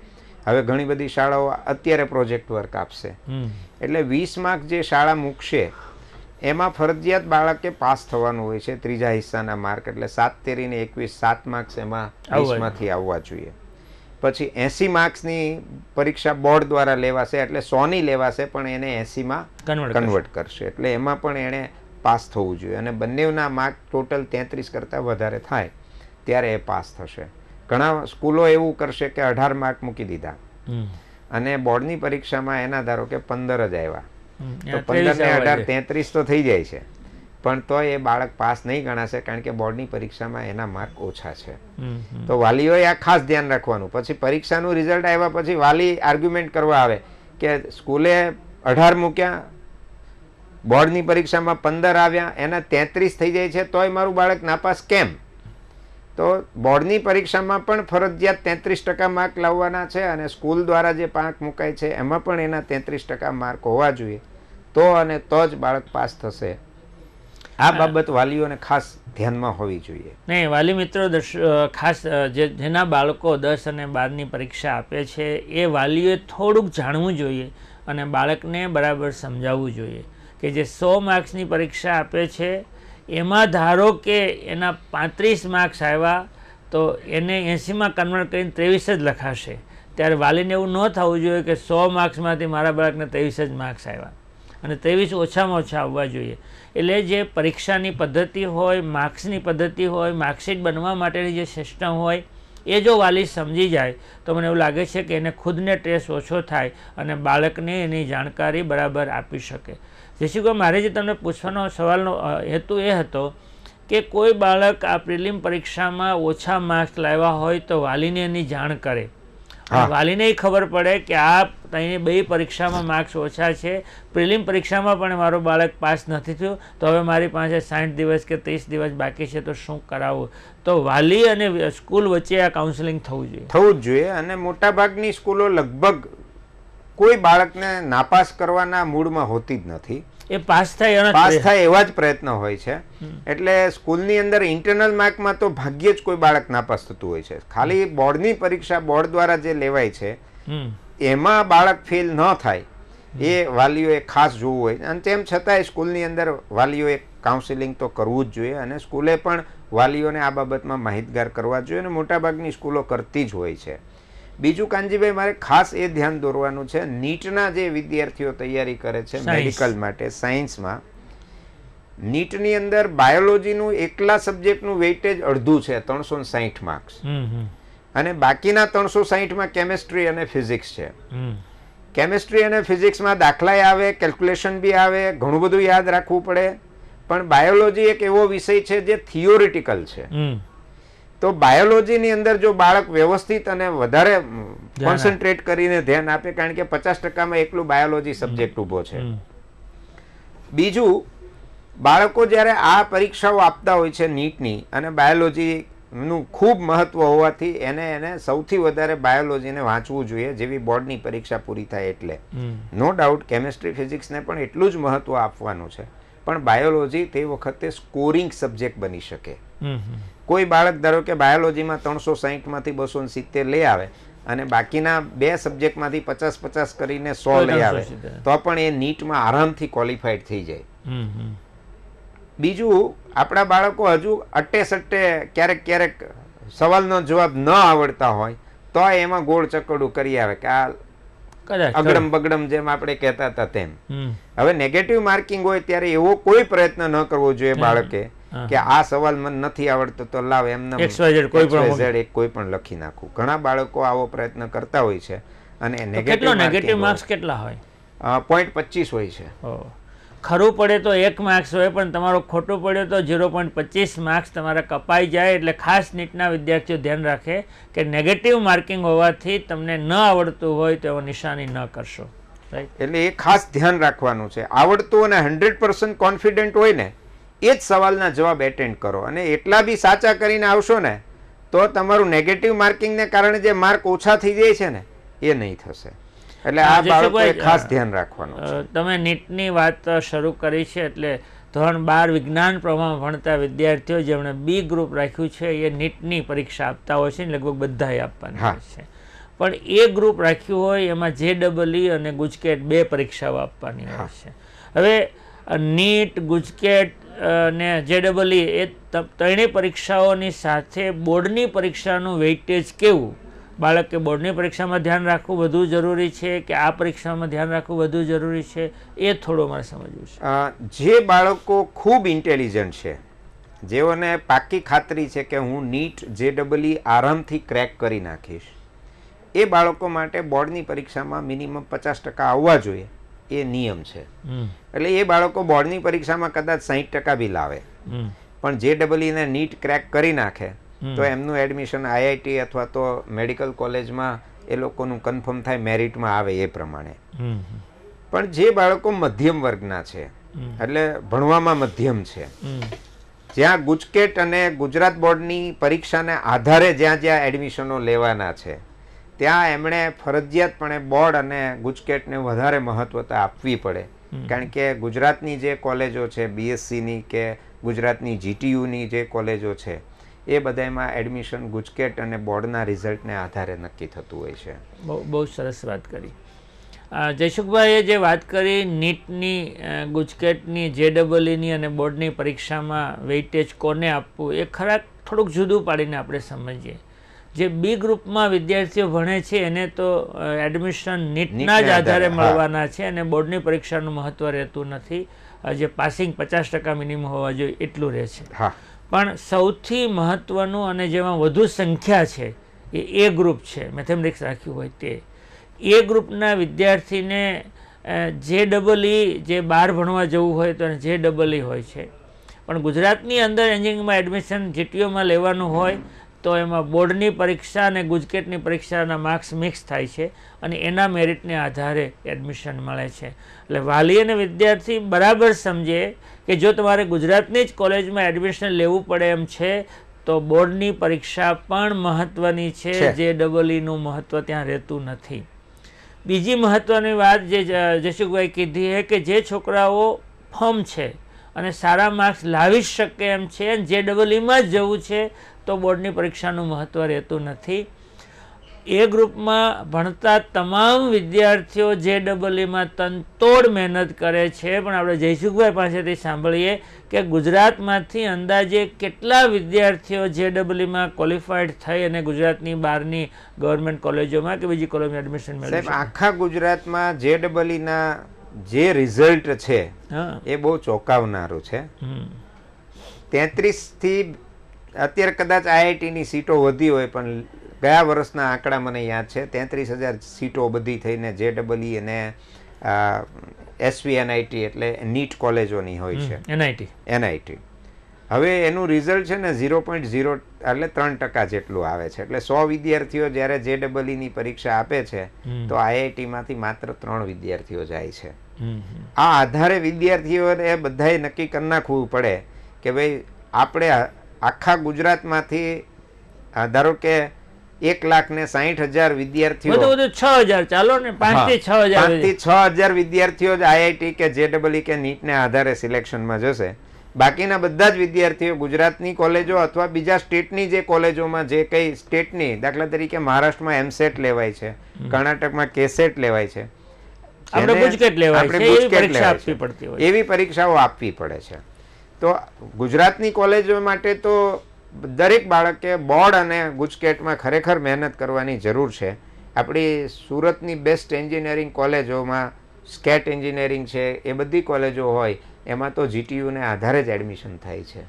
હવે ઘણી બધી શાળાઓ અત્યારે પ્રોજેક્ટ વર્ક આપશે એટલે વીસ માર્ક જે શાળા મૂકશે એમાં ફરજિયાત બાળકે પાસ થવાનું હોય છે ત્રીજા હિસ્સાના માર્ક એટલે સાત તેરી ને એકવીસ સાત માર્ક્સ એમાં વીસમાંથી આવવા જોઈએ પછી એસી માર્ક્સની પરીક્ષા બોર્ડ દ્વારા લેવાશે એટલે સોની લેવાશે પણ એને એસીમાં કન્વર્ટ કરશે એટલે એમાં પણ એણે પાસ થવું જોઈએ અને બંનેના માર્ક ટોટલ તેત્રીસ કરતાં વધારે થાય ત્યારે એ પાસ થશે ઘણા સ્કૂલો એવું કરશે કે અઢાર માર્ક મૂકી દીધા અને બોર્ડની પરીક્ષામાં એના ધારો કે પંદર જ આવ્યા તો પંદર ને અઢાર તેત્રીસ તો થઈ જાય છે પણ તો એ બાળક પાસ નહીં ગણાશે કારણ કે બોર્ડની પરીક્ષામાં એના માર્ક ઓછા છે તો વાલીઓએ આ ખાસ ધ્યાન રાખવાનું પછી પરીક્ષાનું રિઝલ્ટ આવ્યા પછી વાલી આર્ગ્યુમેન્ટ કરવા આવે કે સ્કૂલે અઢાર મૂક્યા બોર્ડની પરીક્ષામાં પંદર આવ્યા એના તેત્રીસ થઈ જાય છે તોય મારું બાળક નાપાસ કેમ તો બોર્ડની પરીક્ષામાં પણ ફરજિયાત તેત્રીસ ટકા માર્ક લાવવાના છે અને સ્કૂલ દ્વારા જે પાંક મુકાય છે એમાં પણ એના તેત્રીસ ટકા માર્ક હોવા જોઈએ તો અને તો જ બાળક પાસ થશે આ બાબત વાલીઓને ખાસ ધ્યાનમાં હોવી જોઈએ નહીં વાલી મિત્રો ખાસ જે જેના બાળકો દસ અને બારની પરીક્ષા આપે છે એ વાલીઓએ થોડુંક જાણવું જોઈએ અને બાળકને બરાબર સમજાવવું જોઈએ કે જે સો માર્ક્સની પરીક્ષા આપે છે એમાં ધારો કે એના પાંત્રીસ માર્ક્સ આવ્યા તો એને એંસીમાં કન્વર્ટ કરીને ત્રેવીસ જ લખાશે ત્યારે વાલીને એવું ન થવું જોઈએ કે સો માર્ક્સમાંથી મારા બાળકને ત્રેવીસ જ માર્ક્સ આવ્યા અને ત્રેવીસ ઓછામાં ઓછા આવવા જોઈએ એટલે જે પરીક્ષાની પદ્ધતિ હોય માર્ક્સની પદ્ધતિ હોય માર્કશીટ બનવા માટેની જે સિસ્ટમ હોય એ જો વાલી સમજી જાય તો મને એવું લાગે છે કે એને ખુદને ટ્રેસ ઓછો થાય અને બાળકને એની જાણકારી બરાબર આપી શકે જેથી કરીને મારે જે તમને પૂછવાનો સવાલનો હેતુ એ હતો કે કોઈ બાળક આ પ્રિલિમ પરીક્ષામાં ઓછા માર્ક્સ લાવ્યા હોય તો વાલીને એની જાણ કરે વાલીને ખબર પડે કે આ ત્રણે બે પરીક્ષામાં માર્ક્સ ઓછા છે પ્રિલિમ પરીક્ષામાં પણ મારો બાળક પાસ નથી થયો તો હવે મારી પાસે સાઠ દિવસ કે ત્રીસ દિવસ બાકી છે તો શું કરાવવું તો વાલી અને સ્કૂલ વચ્ચે આ કાઉન્સેલિંગ થવું જોઈએ થવું જ જોઈએ અને મોટાભાગની સ્કૂલો લગભગ કોઈ બાળકને નાપાસ કરવાના મૂડમાં હોતી જ નથી એ પાસ થાય અને પાસ થાય એવા જ પ્રયત્નો હોય છે એટલે સ્કૂલની અંદર ઇન્ટરનલ માર્કમાં તો ભાગ્યે જ કોઈ બાળક નાપાસ થતું હોય છે ખાલી બોર્ડની પરીક્ષા બોર્ડ દ્વારા જે લેવાય છે એમાં બાળક ફેલ ન થાય એ વાલીઓએ ખાસ જોવું હોય અને તેમ છતાંય સ્કૂલની અંદર વાલીઓએ કાઉન્સિલિંગ તો કરવું જ જોઈએ અને સ્કૂલે પણ વાલીઓને આ બાબતમાં માહિતગાર કરવા જોઈએ અને મોટાભાગની સ્કૂલો કરતી જ હોય છે બીજું કાનજીભાઈ મારે ખાસ એ ધ્યાન દોરવાનું છે નીટના જે વિદ્યાર્થીઓ તૈયારી કરે છે મેડિકલ માટે સાયન્સમાં નીટની અંદર બાયોલોજીનું એકલા સબ્જેક્ટનું વેઇટેજ અડધું છે ત્રણસો સાહીઠ માર્ક્સ અને બાકીના ત્રણસો સાહીઠમાં કેમેસ્ટ્રી અને ફિઝિક્સ છે કેમેસ્ટ્રી અને ફિઝિક્સમાં દાખલાય આવે કેલ્ક્યુલેશન બી આવે ઘણું બધું યાદ રાખવું પડે પણ બાયોલોજી એક એવો વિષય છે જે થિયોરિટિકલ છે તો બાયોલોજીની અંદર જો બાળક વ્યવસ્થિત અને વધારે કોન્સન્ટ્રેટ કરીને ધ્યાન આપે કારણ કે પચાસ ટકામાં એકલું બાયોલોજી સબ્જેક્ટ ઊભો છે બીજું બાળકો જ્યારે આ પરીક્ષાઓ આપતા હોય છે નીટની અને બાયોલોજીનું ખૂબ મહત્વ હોવાથી એને એને સૌથી વધારે બાયોલોજીને વાંચવું જોઈએ જેવી બોર્ડની પરીક્ષા પૂરી થાય એટલે નો ડાઉટ કેમિસ્ટ્રી ફિઝિક્સને પણ એટલું જ મહત્વ આપવાનું છે પણ બાયોલોજી તે વખતે સ્કોરિંગ સબ્જેક્ટ બની શકે કોઈ બાળક ધારો કે બાયોલોજીમાં ત્રણસો સાહીઠમાંથી બસો સિત્તેર લઈ આવે અને બાકીના બે સબ્જેક્ટમાંથી પચાસ પચાસ કરીને સો લઈ આવે તો પણ એ નીટમાં આરામથી ક્વોલિફાઈડ થઈ જાય બીજું આપણા બાળકો હજુ અટ્ટે સટ્ટે ક્યારેક ક્યારેક સવાલનો જવાબ ન આવડતા હોય તો એમાં ગોળ ચકડું કરી આવે કે આ અગડમ બગડમ જેમ આપણે કહેતા હતા તેમ હવે નેગેટિવ માર્કિંગ હોય ત્યારે એવો કોઈ પ્રયત્ન ન કરવો જોઈએ બાળકે કે આ સવાલ મને નથી આવડતો તો લાવ એમને કોઈ પણ કોઈ પણ લખી નાખું ઘણા બાળકો આવો પ્રયત્ન કરતા હોય છે અને નેગેટિવ માર્ક્સ કેટલા હોય પોઈન્ટ પચીસ હોય છે ખરું પડે તો એક માર્ક્સ હોય પણ તમારો ખોટું પડ્યો તો ઝીરો પોઈન્ટ પચીસ માર્ક્સ તમારા કપાઈ જાય એટલે ખાસ નીટના વિદ્યાર્થીઓ ધ્યાન રાખે કે નેગેટિવ માર્કિંગ હોવાથી તમને ન આવડતું હોય તો નિશાની ન કરશો રાઈટ એટલે એ ખાસ ધ્યાન રાખવાનું છે આવડતું અને હંડ્રેડ પર્સન્ટ કોન્ફિડન્ટ હોય ને એ જ સવાલના જવાબ એટેન્ડ કરો અને એટલા બી સાચા કરીને આવશો ને તો તમારું નેગેટિવ માર્કિંગને કારણે જે માર્ક ઓછા થઈ જાય છે ને એ નહીં થશે એટલે આ બાળકોએ ખાસ ધ્યાન રાખવાનું તમે નીટની વાત શરૂ કરી છે એટલે ધોરણ બાર વિજ્ઞાન પ્રમાણ ભણતા વિદ્યાર્થીઓ જેમણે બી ગ્રુપ રાખ્યું છે એ નીટની પરીક્ષા આપતા હોય છે લગભગ બધાએ હોય છે પણ એ ગ્રુપ રાખ્યું હોય એમાં જે ડબલ ઈ અને ગુજકેટ બે પરીક્ષાઓ આપવાની હોય છે હવે નીટ ગુજકેટ અને જે ડબલ એ ત્રણેય પરીક્ષાઓની સાથે બોર્ડની પરીક્ષાનું વેઇટેજ કેવું બાળકે બોર્ડની પરીક્ષામાં ધ્યાન રાખવું વધુ જરૂરી છે કે આ પરીક્ષામાં ધ્યાન રાખવું વધુ જરૂરી છે એ થોડું મારે સમજવું છે જે બાળકો ખૂબ ઇન્ટેલિજન્ટ છે જેઓને પાકી ખાતરી છે કે હું નીટ જે ડબલઈ આરામથી ક્રેક કરી નાખીશ એ બાળકો માટે બોર્ડની પરીક્ષામાં મિનિમમ પચાસ ટકા આવવા જોઈએ એ નિયમ છે એટલે એ બાળકો બોર્ડની પરીક્ષામાં કદાચ સાહીઠ ટકા બી લાવે પણ જે ડબલઈને નીટ ક્રેક કરી નાખે તો એમનું એડમિશન આઈઆઈટી અથવા તો મેડિકલ કોલેજમાં એ લોકોનું કન્ફર્મ થાય મેરિટમાં આવે એ પ્રમાણે પણ જે બાળકો મધ્યમ વર્ગના છે એટલે ભણવામાં મધ્યમ છે જ્યાં ગુજકેટ અને ગુજરાત બોર્ડની પરીક્ષાને આધારે જ્યાં જ્યાં એડમિશનો લેવાના છે ત્યાં એમણે ફરજિયાતપણે બોર્ડ અને ગુજકેટને વધારે મહત્વતા આપવી પડે કારણ કે ગુજરાતની જે કોલેજો છે બીએસસીની કે ગુજરાતની જીટીયુની જે કોલેજો છે એ બધામાં એડમિશન ગુજકેટ અને બોર્ડના રિઝલ્ટને આધારે નક્કી થતું હોય છે બહુ બહુ સરસ વાત કરી જયસુખભાઈએ જે વાત કરી નીટની ગુજકેટની જે ડબલઈની અને બોર્ડની પરીક્ષામાં વેઇટેજ કોને આપવું એ ખરા થોડુંક જુદું પાડીને આપણે સમજીએ જે બી ગ્રુપમાં વિદ્યાર્થીઓ ભણે છે એને તો એડમિશન નીટના જ આધારે મળવાના છે અને બોર્ડની પરીક્ષાનું મહત્વ રહેતું નથી જે પાસિંગ પચાસ ટકા મિનિમમ હોવા જોઈએ એટલું રહે છે પણ સૌથી મહત્ત્વનું અને જેમાં વધુ સંખ્યા છે એ એ ગ્રુપ છે મેથેમેટિક્સ રાખ્યું હોય તે એ ગ્રુપના વિદ્યાર્થીને e જે ડબલ ઈ જે બહાર ભણવા જવું હોય તો જે ડબલ ઈ હોય છે પણ ગુજરાતની અંદર એન્જિનિયરિંગમાં એડમિશન જીટીયુમાં લેવાનું હોય તો એમાં બોર્ડની પરીક્ષા અને ગુજકેટની પરીક્ષાના માર્ક્સ મિક્સ થાય છે અને એના મેરિટને આધારે એડમિશન મળે છે એટલે વાલી અને વિદ્યાર્થી બરાબર સમજે કે જો તમારે ગુજરાતની જ કોલેજમાં એડમિશન લેવું પડે એમ છે તો બોર્ડની પરીક્ષા પણ મહત્ત્વની છે જે ડબલ ઈનું મહત્ત્વ ત્યાં રહેતું નથી બીજી મહત્ત્વની વાત જે જશુભાઈ કીધી છે કે જે છોકરાઓ ફર્મ છે અને સારા માર્ક્સ લાવી શકે એમ છે જે ડબલ ઈમાં e જ જવું છે તો બોર્ડની પરીક્ષાનું મહત્ત્વ રહેતું નથી એ ગ્રુપમાં ભણતા તમામ વિદ્યાર્થીઓ જે ડબલ ઈમાં e તનતોડ મહેનત કરે છે પણ આપણે જયસુખભાઈ પાસેથી સાંભળીએ કે ગુજરાતમાંથી અંદાજે કેટલા વિદ્યાર્થીઓ જે ડબલ ઈમાં ક્વોલિફાઈડ થઈ અને ગુજરાતની બહારની ગવર્મેન્ટ કોલેજોમાં કે બીજી કોલેજમાં એડમિશન મેળવે આખા ગુજરાતમાં જે ડબલ ઈના e જે રિઝલ્ટ છે એ બહુ ચોંકાવનારું છે તેત્રીસ થી અત્યારે કદાચ આઈઆઈટી ની સીટો વધી હોય પણ ગયા વર્ષના આંકડા મને યાદ છે તેત્રીસ હજાર સીટો બધી થઈને જે ડબલઈ અને એસવી એનઆઈટી એટલે નીટ કોલેજોની હોય છે એનઆઈટી એનઆઈટી હવે એનું રિઝલ્ટ છે ને ઝીરો પોઈન્ટ ઝીરો એટલે ત્રણ ટકા જેટલું આવે છે એટલે સો વિદ્યાર્થીઓ જ્યારે જે ડબલઈની પરીક્ષા આપે છે તો આઈઆઈટીમાંથી માત્ર ત્રણ વિદ્યાર્થીઓ જાય છે આ આધારે વિદ્યાર્થીઓને બધાએ નક્કી કરી નાખવું પડે કે ભાઈ આપણે આખા ગુજરાતમાંથી ધારો કે એક લાખ ને સાહીઠ હજાર વિદ્યાર્થીઓ છ હજાર ચાલો ને પાંચ છ હજાર વિદ્યાર્થીઓ જ આઈઆઈટી કે જેડબલઈ કે નીટને આધારે સિલેક્શનમાં જશે બાકીના બધા જ વિદ્યાર્થીઓ ગુજરાતની કોલેજો અથવા બીજા સ્ટેટની જે કોલેજોમાં જે કઈ સ્ટેટની દાખલા તરીકે મહારાષ્ટ્રમાં એમસેટ લેવાય છે કર્ણાટકમાં કેસેટ લેવાય છે આપણે ગુજકેટ લેવાય છે એવી આપવી પડતી હોય એવી પરીક્ષાઓ આપવી પડે છે તો ગુજરાતની કોલેજો માટે તો દરેક બાળકે બોર્ડ અને ગુજકેટમાં ખરેખર મહેનત કરવાની જરૂર છે આપણી સુરતની બેસ્ટ એન્જિનિયરિંગ કોલેજોમાં સ્કેટ એન્જિનિયરિંગ છે એ બધી કોલેજો હોય એમાં તો જીટીયુને આધારે જ એડમિશન થાય છે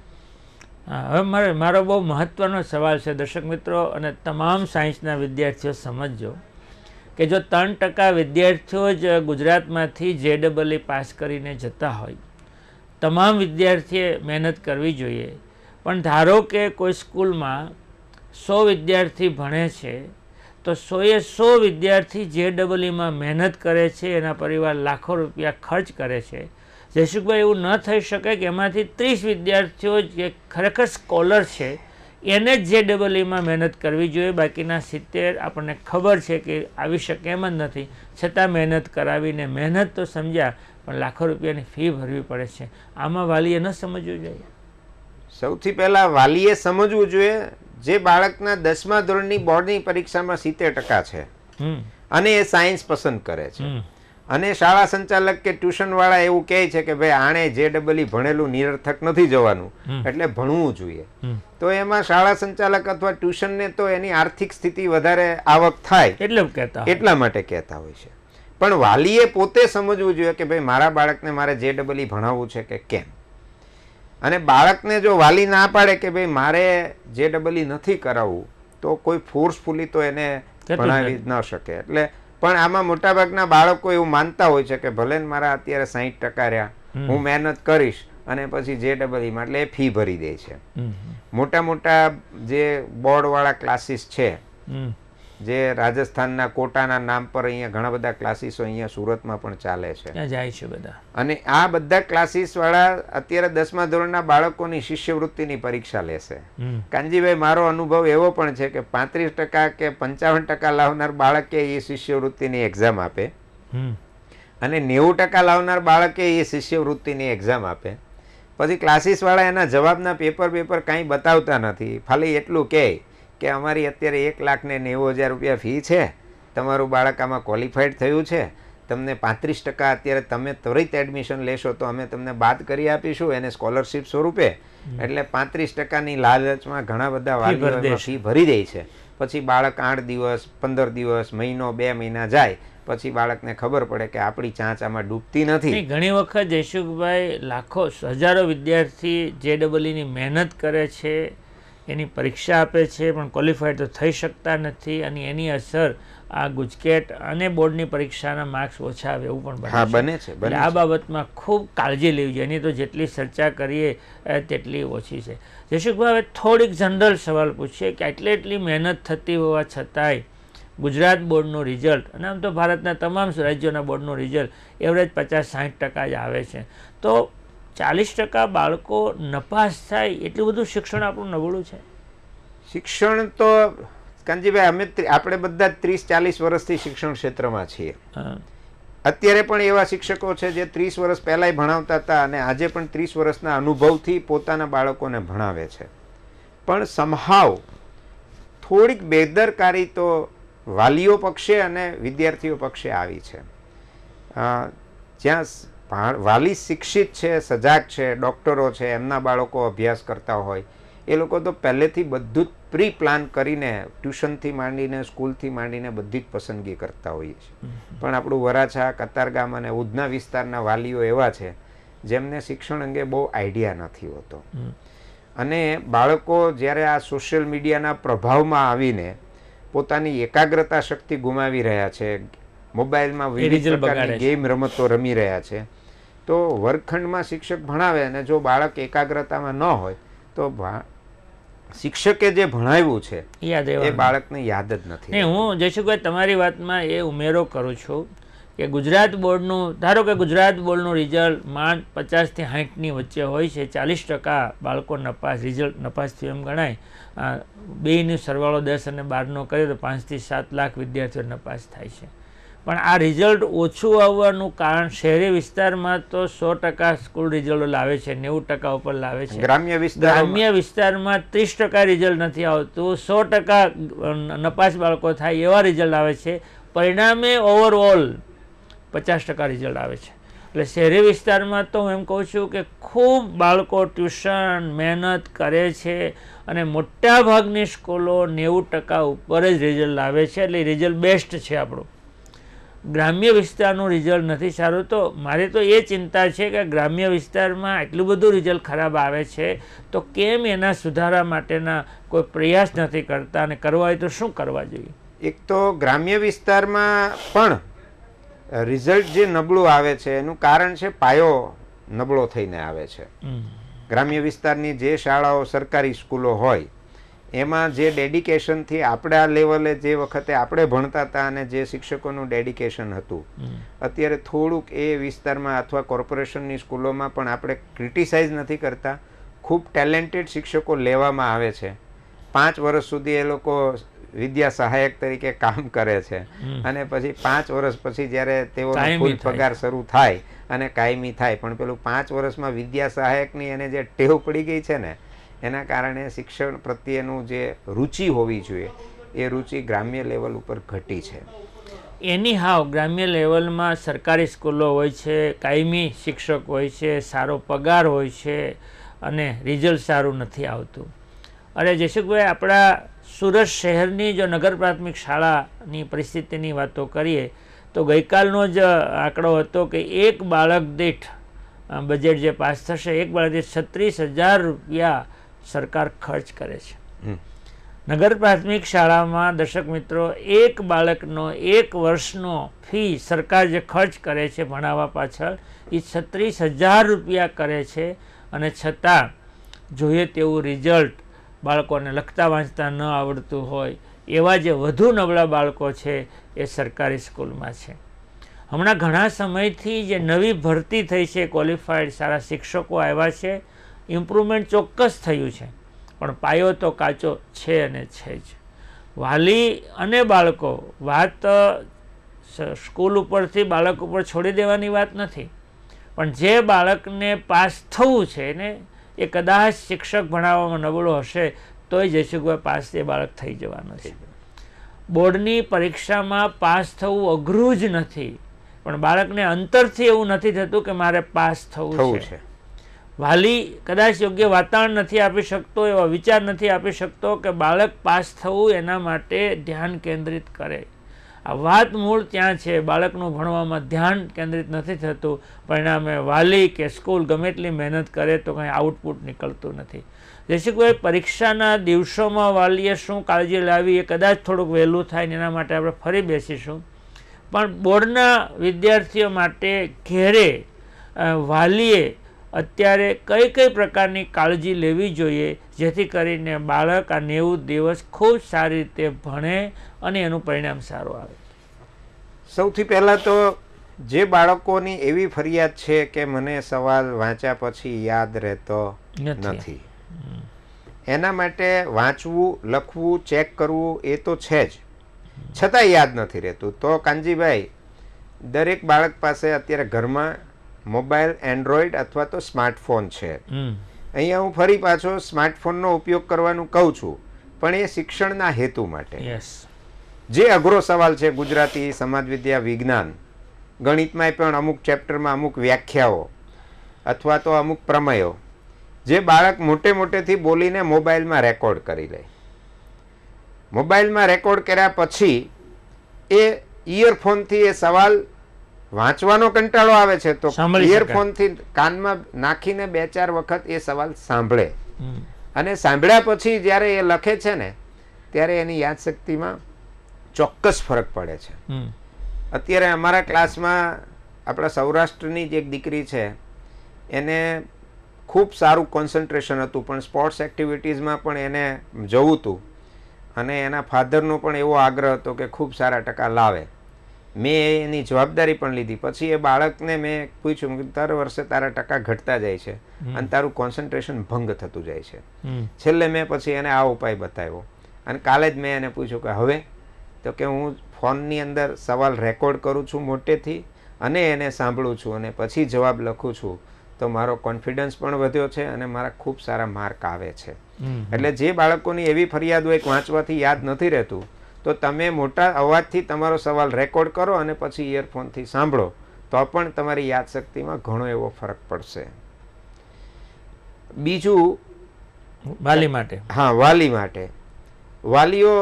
હવે મારે મારો બહુ મહત્ત્વનો સવાલ છે દર્શક મિત્રો અને તમામ સાયન્સના વિદ્યાર્થીઓ સમજજો કે જો ત્રણ ટકા વિદ્યાર્થીઓ જ ગુજરાતમાંથી જે double e e e pass કરીને જતા હોય તમામ વિદ્યાર્થીએ મહેનત કરવી જોઈએ પણ ધારો કે કોઈ સ્કૂલમાં સો વિદ્યાર્થી ભણે છે તો સોએ સો વિદ્યાર્થી જે ડબલઈમાં મહેનત કરે છે એના પરિવાર લાખો રૂપિયા ખર્ચ કરે છે જયસુખભાઈ એવું ન થઈ શકે કે એમાંથી ત્રીસ વિદ્યાર્થીઓ જે ખરેખર સ્કોલર છે એને જ જે ડબલ ઈમાં e મહેનત કરવી જોઈએ બાકીના સિત્તેર આપણને ખબર છે કે આવી શકે એમ જ નથી છતાં મહેનત કરાવીને મહેનત તો સમજ્યા પણ લાખો રૂપિયાની ફી ભરવી પડે છે આમાં વાલીએ ન સમજવું જોઈએ સૌથી પહેલાં વાલીએ સમજવું જોઈએ જે બાળકના દસમા ધોરણની બોર્ડની પરીક્ષામાં સિત્તેર ટકા છે અને એ સાયન્સ પસંદ કરે છે અને શાળા સંચાલક કે ટ્યુશનવાળા એવું કહે છે કે ભાઈ આણે જે ડબલી ભણેલું નિરર્થક નથી જવાનું એટલે ભણવું જોઈએ તો એમાં શાળા સંચાલક અથવા ટ્યુશનને તો એની આર્થિક સ્થિતિ વધારે આવક થાય એટલે કહેતા એટલા માટે કહેતા હોય છે પણ વાલીએ પોતે સમજવું જોઈએ કે ભાઈ મારા બાળકને મારે જે ડબલી ભણાવવું છે કે કેમ અને બાળકને જો વાલી ના પાડે કે ભાઈ મારે જે ડબલી નથી કરાવવું તો કોઈ ફોર્સફુલી તો એને ભણાવી ન શકે એટલે પણ આમાં મોટાભાગના બાળકો એવું માનતા હોય છે કે ભલે ને મારા અત્યારે સાહીઠ ટકા રહ્યા હું મહેનત કરીશ અને પછી જે ડબલ ઈમાં એટલે એ ફી ભરી દે છે મોટા મોટા જે બોર્ડવાળા ક્લાસીસ છે જે રાજસ્થાનના કોટાના નામ પર અહીંયા ઘણા બધા ક્લાસીસો અહીંયા સુરતમાં પણ ચાલે છે જાય છે બધા અને આ બધા ક્લાસીસવાળા અત્યારે દસમા ધોરણના બાળકોની શિષ્યવૃત્તિની પરીક્ષા લેશે કાનજીભાઈ મારો અનુભવ એવો પણ છે કે પાંત્રીસ ટકા કે પંચાવન ટકા લાવનાર બાળકે એ શિષ્યવૃત્તિની એક્ઝામ આપે અને નેવું ટકા લાવનાર બાળકે એ શિષ્યવૃત્તિની એક્ઝામ આપે પછી ક્લાસીસવાળા એના જવાબના પેપર પેપર કાંઈ બતાવતા નથી ખાલી એટલું કહે કે અમારી અત્યારે એક લાખને નેવું હજાર રૂપિયા ફી છે તમારું બાળક આમાં ક્વોલિફાઈડ થયું છે તમને પાંત્રીસ ટકા અત્યારે તમે ત્વરિત એડમિશન લેશો તો અમે તમને બાદ કરી આપીશું એને સ્કોલરશિપ સ્વરૂપે એટલે પાંત્રીસ ટકાની લાલચમાં ઘણા બધા વાલીઓ ફી ભરી દે છે પછી બાળક આઠ દિવસ પંદર દિવસ મહિનો બે મહિના જાય પછી બાળકને ખબર પડે કે આપણી ચાંચ આમાં ડૂબતી નથી ઘણી વખત જયસુખભાઈ લાખો હજારો વિદ્યાર્થી જે ડબલની મહેનત કરે છે એની પરીક્ષા આપે છે પણ ક્વોલિફાઈડ તો થઈ શકતા નથી અને એની અસર આ ગુજકેટ અને બોર્ડની પરીક્ષાના માર્ક્સ ઓછા આવે એવું પણ બને છે આ બાબતમાં ખૂબ કાળજી લેવી જોઈએ એની તો જેટલી ચર્ચા કરીએ તેટલી ઓછી છે જશુકભાઈ હવે થોડીક જનરલ સવાલ પૂછીએ કે એટલી એટલી મહેનત થતી હોવા છતાંય ગુજરાત બોર્ડનું રિઝલ્ટ અને આમ તો ભારતના તમામ રાજ્યોના બોર્ડનું રિઝલ્ટ એવરેજ પચાસ સાઠ ટકા જ આવે છે તો ચાલીસ ટકા બાળકો નપાસ થાય એટલું બધું શિક્ષણ આપણું નબળું છે શિક્ષણ તો કાનજીભાઈ અમે આપણે બધા ત્રીસ ચાલીસ વર્ષથી શિક્ષણ ક્ષેત્રમાં છીએ અત્યારે પણ એવા શિક્ષકો છે જે ત્રીસ વર્ષ પહેલાંય ભણાવતા હતા અને આજે પણ ત્રીસ વર્ષના અનુભવથી પોતાના બાળકોને ભણાવે છે પણ સમહાવ થોડીક બેદરકારી તો વાલીઓ પક્ષે અને વિદ્યાર્થીઓ પક્ષે આવી છે જ્યાં વાલી શિક્ષિત છે સજાગ છે ડૉક્ટરો છે એમના બાળકો અભ્યાસ કરતા હોય એ લોકો તો પહેલેથી બધું જ પ્રી પ્લાન કરીને ટ્યુશનથી માંડીને સ્કૂલથી માંડીને બધી જ પસંદગી કરતા હોઈએ છીએ પણ આપણું વરાછા કતારગામ અને ઉધના વિસ્તારના વાલીઓ એવા છે જેમને શિક્ષણ અંગે બહુ આઈડિયા નથી હોતો અને બાળકો જ્યારે આ સોશિયલ મીડિયાના પ્રભાવમાં આવીને પોતાની એકાગ્રતા શક્તિ ગુમાવી રહ્યા છે મોબાઈલમાં વિવિધ પ્રકારની ગેમ રમતો રમી રહ્યા છે તો વર્ગખંડમાં શિક્ષક ભણાવે અને જો બાળક એકાગ્રતામાં ન હોય તો શિક્ષકે જે ભણાવ્યું છે યાદ એ બાળકને યાદ જ નથી હું જયશુભાઈ તમારી વાતમાં એ ઉમેરો કરું છું કે ગુજરાત બોર્ડનું ધારો કે ગુજરાત બોર્ડનું રિઝલ્ટ માન પચાસથી સાઠની વચ્ચે હોય છે ચાલીસ ટકા બાળકો નપાસ રિઝલ્ટ નપાસ થયું એમ ગણાય બેયનો સરવાળો દસ અને બારનો કરીએ તો પાંચથી સાત લાખ વિદ્યાર્થીઓ નપાસ થાય છે પણ આ રિઝલ્ટ ઓછું આવવાનું કારણ શહેરી વિસ્તારમાં તો સો ટકા સ્કૂલ રિઝલ્ટ લાવે છે નેવું ટકા ઉપર લાવે છે ગ્રામ્ય વિસ્તાર ગ્રામ્ય વિસ્તારમાં ત્રીસ ટકા રિઝલ્ટ નથી આવતું સો ટકા નપાસ બાળકો થાય એવા રિઝલ્ટ આવે છે પરિણામે ઓવરઓલ પચાસ ટકા રિઝલ્ટ આવે છે એટલે શહેરી વિસ્તારમાં તો હું એમ કહું છું કે ખૂબ બાળકો ટ્યુશન મહેનત કરે છે અને મોટાભાગની સ્કૂલો નેવું ટકા ઉપર જ રિઝલ્ટ લાવે છે એટલે રિઝલ્ટ બેસ્ટ છે આપણું ગ્રામ્ય વિસ્તારનું રિઝલ્ટ નથી સારું તો મારે તો એ ચિંતા છે કે ગ્રામ્ય વિસ્તારમાં એટલું બધું રિઝલ્ટ ખરાબ આવે છે તો કેમ એના સુધારા માટેના કોઈ પ્રયાસ નથી કરતા અને કરવા હોય તો શું કરવા જોઈએ એક તો ગ્રામ્ય વિસ્તારમાં પણ રિઝલ્ટ જે નબળું આવે છે એનું કારણ છે પાયો નબળો થઈને આવે છે ગ્રામ્ય વિસ્તારની જે શાળાઓ સરકારી સ્કૂલો હોય એમાં જે ડેડિકેશનથી આ લેવલે જે વખતે આપણે ભણતા હતા અને જે શિક્ષકોનું ડેડિકેશન હતું અત્યારે થોડુંક એ વિસ્તારમાં અથવા કોર્પોરેશનની સ્કૂલોમાં પણ આપણે ક્રિટિસાઇઝ નથી કરતા ખૂબ ટેલેન્ટેડ શિક્ષકો લેવામાં આવે છે પાંચ વર્ષ સુધી એ લોકો વિદ્યા સહાયક તરીકે કામ કરે છે અને પછી પાંચ વર્ષ પછી જ્યારે તેઓ ફૂલ પગાર શરૂ થાય અને કાયમી થાય પણ પેલું પાંચ વર્ષમાં વિદ્યા સહાયકની એને જે ટેવ પડી ગઈ છે ને એના કારણે શિક્ષણ પ્રત્યેનું જે રુચિ હોવી જોઈએ એ રુચિ ગ્રામ્ય લેવલ ઉપર ઘટી છે એની હાવ ગ્રામ્ય લેવલમાં સરકારી સ્કૂલો હોય છે કાયમી શિક્ષક હોય છે સારો પગાર હોય છે અને રિઝલ્ટ સારું નથી આવતું અરે જયસુખભાઈ આપણા સુરત શહેરની જો નગર પ્રાથમિક શાળાની પરિસ્થિતિની વાતો કરીએ તો ગઈકાલનો જ આંકડો હતો કે એક બાળક દીઠ બજેટ જે પાસ થશે એક બાળક દીઠ છત્રીસ હજાર રૂપિયા સરકાર ખર્ચ કરે છે નગર પ્રાથમિક શાળામાં દર્શક મિત્રો એક બાળકનો એક વર્ષનો ફી સરકાર જે ખર્ચ કરે છે ભણાવવા પાછળ એ છત્રીસ હજાર રૂપિયા કરે છે અને છતાં જોઈએ તેવું રિઝલ્ટ બાળકોને લખતા વાંચતા ન આવડતું હોય એવા જે વધુ નબળા બાળકો છે એ સરકારી સ્કૂલમાં છે હમણાં ઘણા સમયથી જે નવી ભરતી થઈ છે ક્વોલિફાઈડ સારા શિક્ષકો આવ્યા છે ઇમ્પ્રુવમેન્ટ ચોક્કસ થયું છે પણ પાયો તો કાચો છે અને છે જ વાલી અને બાળકો વાત સ્કૂલ ઉપરથી બાળક ઉપર છોડી દેવાની વાત નથી પણ જે બાળકને પાસ થવું છે એને એ કદાચ શિક્ષક ભણાવવામાં નબળો હશે તોય જયસુખભાઈ પાસ એ બાળક થઈ જવાનો છે બોર્ડની પરીક્ષામાં પાસ થવું અઘરું જ નથી પણ બાળકને અંતરથી એવું નથી થતું કે મારે પાસ થવું છે વાલી કદાચ યોગ્ય વાતાવરણ નથી આપી શકતો એવા વિચાર નથી આપી શકતો કે બાળક પાસ થવું એના માટે ધ્યાન કેન્દ્રિત કરે આ વાત મૂળ ત્યાં છે બાળકનું ભણવામાં ધ્યાન કેન્દ્રિત નથી થતું પરિણામે વાલી કે સ્કૂલ ગમે એટલી મહેનત કરે તો કંઈ આઉટપુટ નીકળતું નથી કોઈ પરીક્ષાના દિવસોમાં વાલીએ શું કાળજી લાવી એ કદાચ થોડુંક વહેલું થાય ને એના માટે આપણે ફરી બેસીશું પણ બોર્ડના વિદ્યાર્થીઓ માટે ઘેરે વાલીએ અત્યારે કઈ કઈ પ્રકારની કાળજી લેવી જોઈએ જેથી કરીને બાળક આ નેવું દિવસ ખૂબ સારી રીતે ભણે અને એનું પરિણામ સારું આવે સૌથી પહેલાં તો જે બાળકોની એવી ફરિયાદ છે કે મને સવાલ વાંચ્યા પછી યાદ રહેતો નથી એના માટે વાંચવું લખવું ચેક કરવું એ તો છે જ છતાં યાદ નથી રહેતું તો કાનજીભાઈ દરેક બાળક પાસે અત્યારે ઘરમાં મોબાઈલ એન્ડ્રોઈડ અથવા તો સ્માર્ટફોન છે અહીંયા હું ફરી પાછો સ્માર્ટફોનનો ઉપયોગ કરવાનું કહું છું પણ એ શિક્ષણના હેતુ માટે જે અઘરો સવાલ છે ગુજરાતી સમાજ વિદ્યા વિજ્ઞાન ગણિતમાં પણ અમુક ચેપ્ટરમાં અમુક વ્યાખ્યાઓ અથવા તો અમુક પ્રમેયો જે બાળક મોટે મોટેથી બોલીને મોબાઈલમાં રેકોર્ડ કરી લે મોબાઈલમાં રેકોર્ડ કર્યા પછી એ ઇયરફોનથી એ સવાલ વાંચવાનો કંટાળો આવે છે તો થી કાનમાં નાખીને બે ચાર વખત એ સવાલ સાંભળે અને સાંભળ્યા પછી જ્યારે એ લખે છે ને ત્યારે એની યાદશક્તિમાં ચોક્કસ ફરક પડે છે અત્યારે અમારા ક્લાસમાં આપણા સૌરાષ્ટ્રની જે એક દીકરી છે એને ખૂબ સારું કોન્સન્ટ્રેશન હતું પણ સ્પોર્ટ્સ એક્ટિવિટીઝમાં પણ એને જવું હતું અને એના ફાધરનો પણ એવો આગ્રહ હતો કે ખૂબ સારા ટકા લાવે મેં એની જવાબદારી પણ લીધી પછી એ બાળકને મેં પૂછ્યું કે દર વર્ષે તારા ટકા ઘટતા જાય છે અને તારું કોન્સન્ટ્રેશન ભંગ થતું જાય છે છેલ્લે મેં પછી એને આ ઉપાય બતાવ્યો અને કાલે જ મેં એને પૂછ્યું કે હવે તો કે હું ફોનની અંદર સવાલ રેકોર્ડ કરું છું મોટેથી અને એને સાંભળું છું અને પછી જવાબ લખું છું તો મારો કોન્ફિડન્સ પણ વધ્યો છે અને મારા ખૂબ સારા માર્ક આવે છે એટલે જે બાળકોની એવી ફરિયાદ હોય વાંચવાથી યાદ નથી રહેતું તો તમે મોટા અવાજથી તમારો સવાલ રેકોર્ડ કરો અને પછી ઇયરફોનથી સાંભળો તો પણ તમારી યાદશક્તિમાં ઘણો એવો ફરક પડશે બીજું વાલી માટે હા વાલી માટે વાલીઓ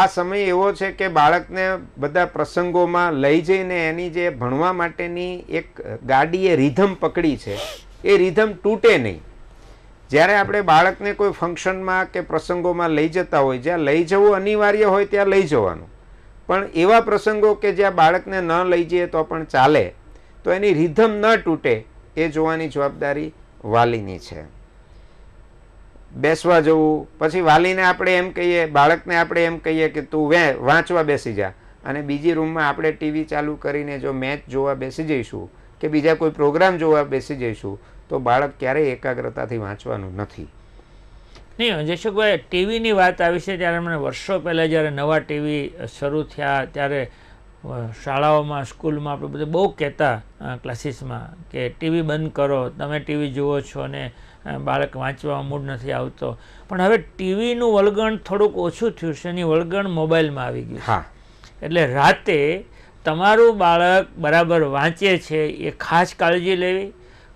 આ સમય એવો છે કે બાળકને બધા પ્રસંગોમાં લઈ જઈને એની જે ભણવા માટેની એક ગાડીએ રિધમ પકડી છે એ રિધમ તૂટે નહીં જ્યારે આપણે બાળકને કોઈ ફંક્શનમાં કે પ્રસંગોમાં લઈ જતા હોય જ્યાં લઈ જવું અનિવાર્ય હોય ત્યાં લઈ જવાનું પણ એવા પ્રસંગો કે જ્યાં બાળકને ન લઈ જઈએ તો પણ ચાલે તો એની રિધમ ન તૂટે એ જોવાની જવાબદારી વાલીની છે બેસવા જવું પછી વાલીને આપણે એમ કહીએ બાળકને આપણે એમ કહીએ કે તું વે વાંચવા બેસી જા અને બીજી રૂમમાં આપણે ટીવી ચાલુ કરીને જો મેચ જોવા બેસી જઈશું કે બીજા કોઈ પ્રોગ્રામ જોવા બેસી જઈશું તો બાળક ક્યારેય એકાગ્રતાથી વાંચવાનું નથી નહીં જયશુકભાઈ ટીવીની વાત આવી છે ત્યારે મને વર્ષો પહેલાં જ્યારે નવા ટીવી શરૂ થયા ત્યારે શાળાઓમાં સ્કૂલમાં આપણે બધું બહુ કહેતા ક્લાસીસમાં કે ટીવી બંધ કરો તમે ટીવી જુઓ છો અને બાળક વાંચવામાં મૂડ નથી આવતો પણ હવે ટીવીનું વળગણ થોડુંક ઓછું થયું છે એની વળગણ મોબાઈલમાં આવી ગયું હા એટલે રાતે તમારું બાળક બરાબર વાંચે છે એ ખાસ કાળજી લેવી